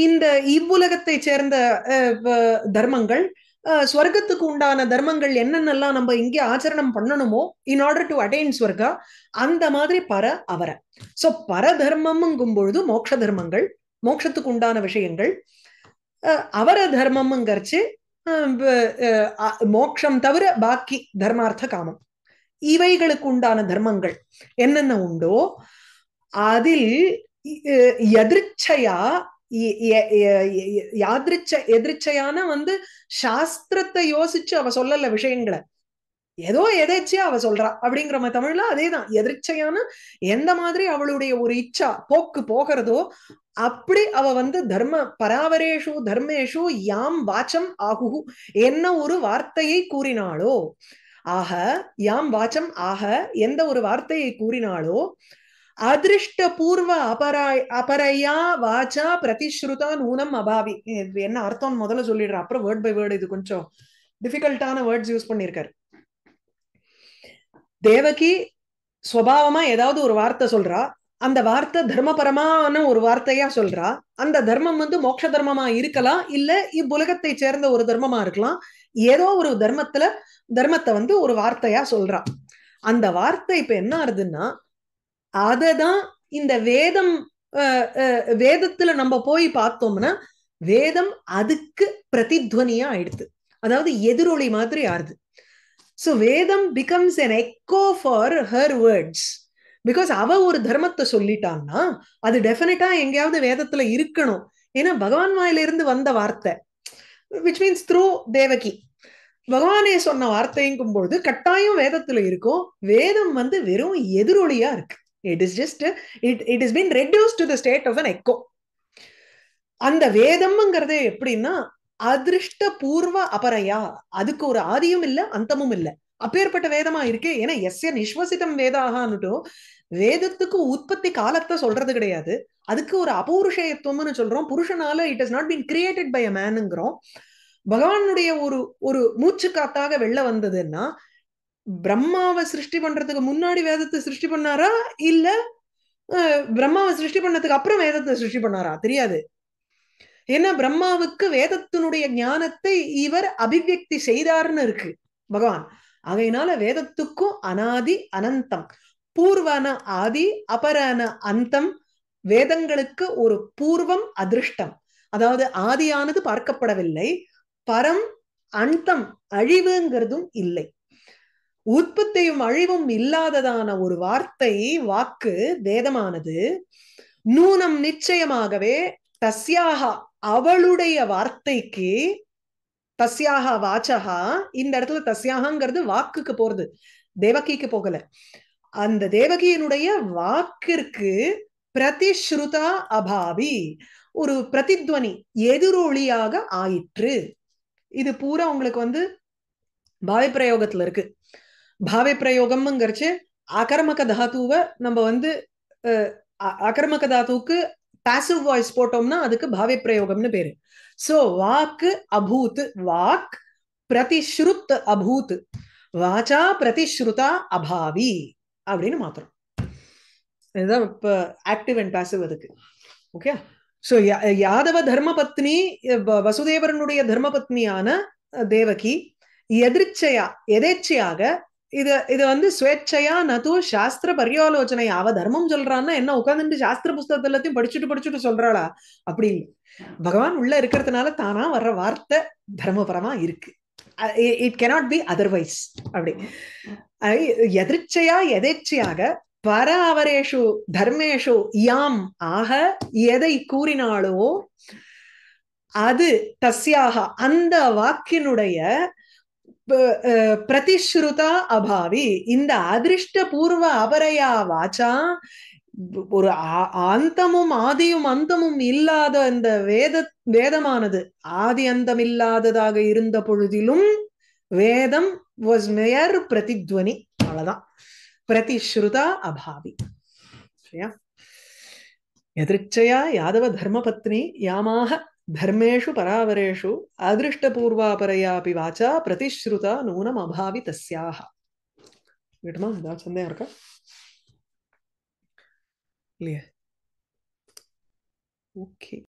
இந்த இவ்வுலகத்தை சேர்ந்த தர்மங்கள் ஸ்வர்க்கத்துக்கு உண்டான தர்மங்கள் என்னென்னலாம் நம்ம இங்கே ஆச்சரணம் பண்ணணுமோ in order to attain swarga அந்த மாதிரி பர அவர சோ பர தர்மம்ங்கும் பொழுது மோட்ச தர்மங்கள் மோட்சத்துக்கு உண்டான விஷயங்கள் அவர தர்மம்ங்கிறச்சு மோட்சம் தவிர பாக்கி தர்மார்த்த காமம் இவைகளுக்கு உண்டான தர்மங்கள் என்னென்ன உண்டோ அதில் எதிர்ச்சையா யாதிருச்ச எதிர்ச்சையான வந்து சாஸ்திரத்தை யோசிச்சு அவ சொல்லல விஷயங்களை ஏதோ எதேச்சியா அவ சொல்றா அப்படிங்கிற மாதிரி தமிழ்ல அதேதான் எதிர்ச்சையான எந்த மாதிரி அவளுடைய ஒரு இச்சா போக்கு போகிறதோ அப்படி அவ வந்து தர்ம பராவரேஷு தர்மேஷு யாம் வாச்சம் ஆகு என்ன ஒரு வார்த்தையை கூறினாளோ ஆக யாம் வாச்சம் ஆக எந்த ஒரு வார்த்தையை கூறினாளோ அதிருஷ்ட பூர்வ அபராய் அபரையா வாச்சா பிரதிஸ்ருதா நூனம் அபாவி என்ன அர்த்தம் முதல்ல சொல்லிடுற அப்புறம் வேர்ட் பை வேர்டு இது கொஞ்சம் டிஃபிகல்ட்டான வேர்ட்ஸ் யூஸ் பண்ணிருக்காரு தேவகி சுவாவமா ஏதாவது ஒரு வார்த்தை சொல்றா அந்த வார்த்தை தர்மபரமான ஒரு வார்த்தையா சொல்றா அந்த தர்மம் வந்து மோட்ச தர்மமா இருக்கலாம் இல்ல இவ்வுலகத்தை சேர்ந்த ஒரு தர்மமா இருக்கலாம் ஏதோ ஒரு தர்மத்துல தர்மத்தை வந்து ஒரு வார்த்தையா சொல்றா அந்த வார்த்தை இப்ப என்ன ஆறுதுன்னா அததான் இந்த வேதம் வேதத்துல நம்ம போய் பார்த்தோம்னா வேதம் அதுக்கு பிரதித்வனியா ஆயிடுது அதாவது எதிரொலி மாதிரி ஆறுது சோ வேதம் becomes an echo for her words because அவ ஒரு தர்மத்தை சொல்லிட்டான்னா அது டெஃபினட்டா எங்கேயாவது வேதத்துல இருக்கணும் ஏன்னா பகவான் வாயிலிருந்து வந்த வார்த்தை விச் மீன்ஸ் த்ரூ தேவகி பகவானே சொன்ன வார்த்தைங்கும் பொழுது கட்டாயம் வேதத்துல இருக்கும் வேதம் வந்து வெறும் எதிரொலியா இருக்கு it is just it it is been reduce to the state of an echo அந்த வேதம்ங்கிறது எப்படின்னா பூர்வ அபரையா அதுக்கு ஒரு ஆதியும் இல்லை அந்தமும் இல்லை அப்பேற்பட்ட வேதமா இருக்கே ஏன்னா எஸ்ய நிஸ்வசிதம் வேதாகான்னுட்டும் வேதத்துக்கு உற்பத்தி காலத்தை சொல்றது கிடையாது அதுக்கு ஒரு அபௌருஷயத்துவம்னு சொல்றோம் புருஷனால it is not been created by a மேனுங்கிறோம் பகவானுடைய ஒரு ஒரு மூச்சு காத்தாக வெளில வந்ததுன்னா பிரம்மாவை சிருஷ்டி பண்றதுக்கு முன்னாடி வேதத்தை சிருஷ்டி பண்ணாரா இல்ல பிரம்மாவை சிருஷ்டி பண்ணதுக்கு அப்புறம் வேதத்தை சிருஷ்டி பண்ணாரா தெரியாது ஏன்னா பிரம்மாவுக்கு வேதத்தினுடைய ஞானத்தை இவர் அபிவியக்தி செய்தார்னு இருக்கு பகவான் ஆகையினால வேதத்துக்கும் அனாதி அனந்தம் பூர்வன ஆதி அபரன அந்தம் வேதங்களுக்கு ஒரு பூர்வம் அதிருஷ்டம் அதாவது ஆதியானது பார்க்கப்படவில்லை பரம் அந்தம் அழிவுங்கிறதும் இல்லை உற்பத்தியும் அழிவும் இல்லாததான ஒரு வார்த்தை வாக்கு வேதமானது நூனம் நிச்சயமாகவே தஸ்யாக அவளுடைய வார்த்தைக்கு தஸ்யாக வாச்சகா இந்த இடத்துல தஸ்யாகங்கிறது வாக்குக்கு போறது தேவகிக்கு போகல அந்த தேவகியினுடைய வாக்கிற்கு பிரதிஸ்ருதா அபாவி ஒரு பிரதித்வனி எதிரொலியாக ஆயிற்று இது பூரா உங்களுக்கு வந்து பாவி பிரயோகத்துல இருக்கு பாவி பிரயோகம்ங்கிறச்சு அகர்மக தாத்துவ நம்ம வந்து அகர்மக தாத்துவுக்கு பாசிவ் வாய்ஸ் போட்டோம்னா அதுக்கு பாவி பிரயோகம்னு பேரு சோ வாக்கு அபூத் வாக் பிரதிஸ்ருத் அபூத் வாச்சா பிரதிஸ்ருதா அபாவி அப்படின்னு மாத்திரம் இதுதான் இப்போ ஆக்டிவ் அண்ட் பாசிவ் அதுக்கு ஓகே சோ யாதவ தர்மபத்னி வசுதேவரனுடைய தர்மபத்னியான தேவகி எதிர்ச்சையா எதேச்சையாக இது இது வந்து ஸ்வேச்சையா நது சாஸ்திர பரியாலோச்சனை அவ தர்மம் சொல்றான்னா என்ன உட்காந்துட்டு சாஸ்திர புஸ்தகத்தை எல்லாத்தையும் படிச்சுட்டு படிச்சுட்டு சொல்றாளா அப்படி பகவான் உள்ள இருக்கிறதுனால தானா வர்ற வார்த்தை தர்மபரமா இருக்கு இட் கெனாட் பி அதர்வைஸ் அப்படி எதிர்ச்சையா எதேச்சையாக பர அவரேஷு தர்மேஷு யாம் ஆக எதை கூறினாலோ அது தஸ்யாக அந்த வாக்கினுடைய பிரதிஸ்ருதா அபாவி இந்த அதிர்ஷ்ட பூர்வ அபரையா வாச்சா ஒரு அந்தமும் ஆதியும் அந்தமும் இல்லாத அந்த வேத வேதமானது ஆதி அந்தம் இல்லாததாக இருந்த பொழுதிலும் வேதம் வாஸ் மேயர் பிரதித்வனி அவ்வளவுதான் பிரதிஸ்ருதா அபாவி எதிர்ச்சையா யாதவ தர்மபத்னி யாமாக धर्मेषु परावरेषु அதிருஷ்டபூர்வாபரையாபி வாச்சா பிரதிஸ்ருதா நூனம் அபாவி தஸ்யாக விட்டுமா ஏதாவது சந்தேகம் இருக்கா இல்லையா ஓகே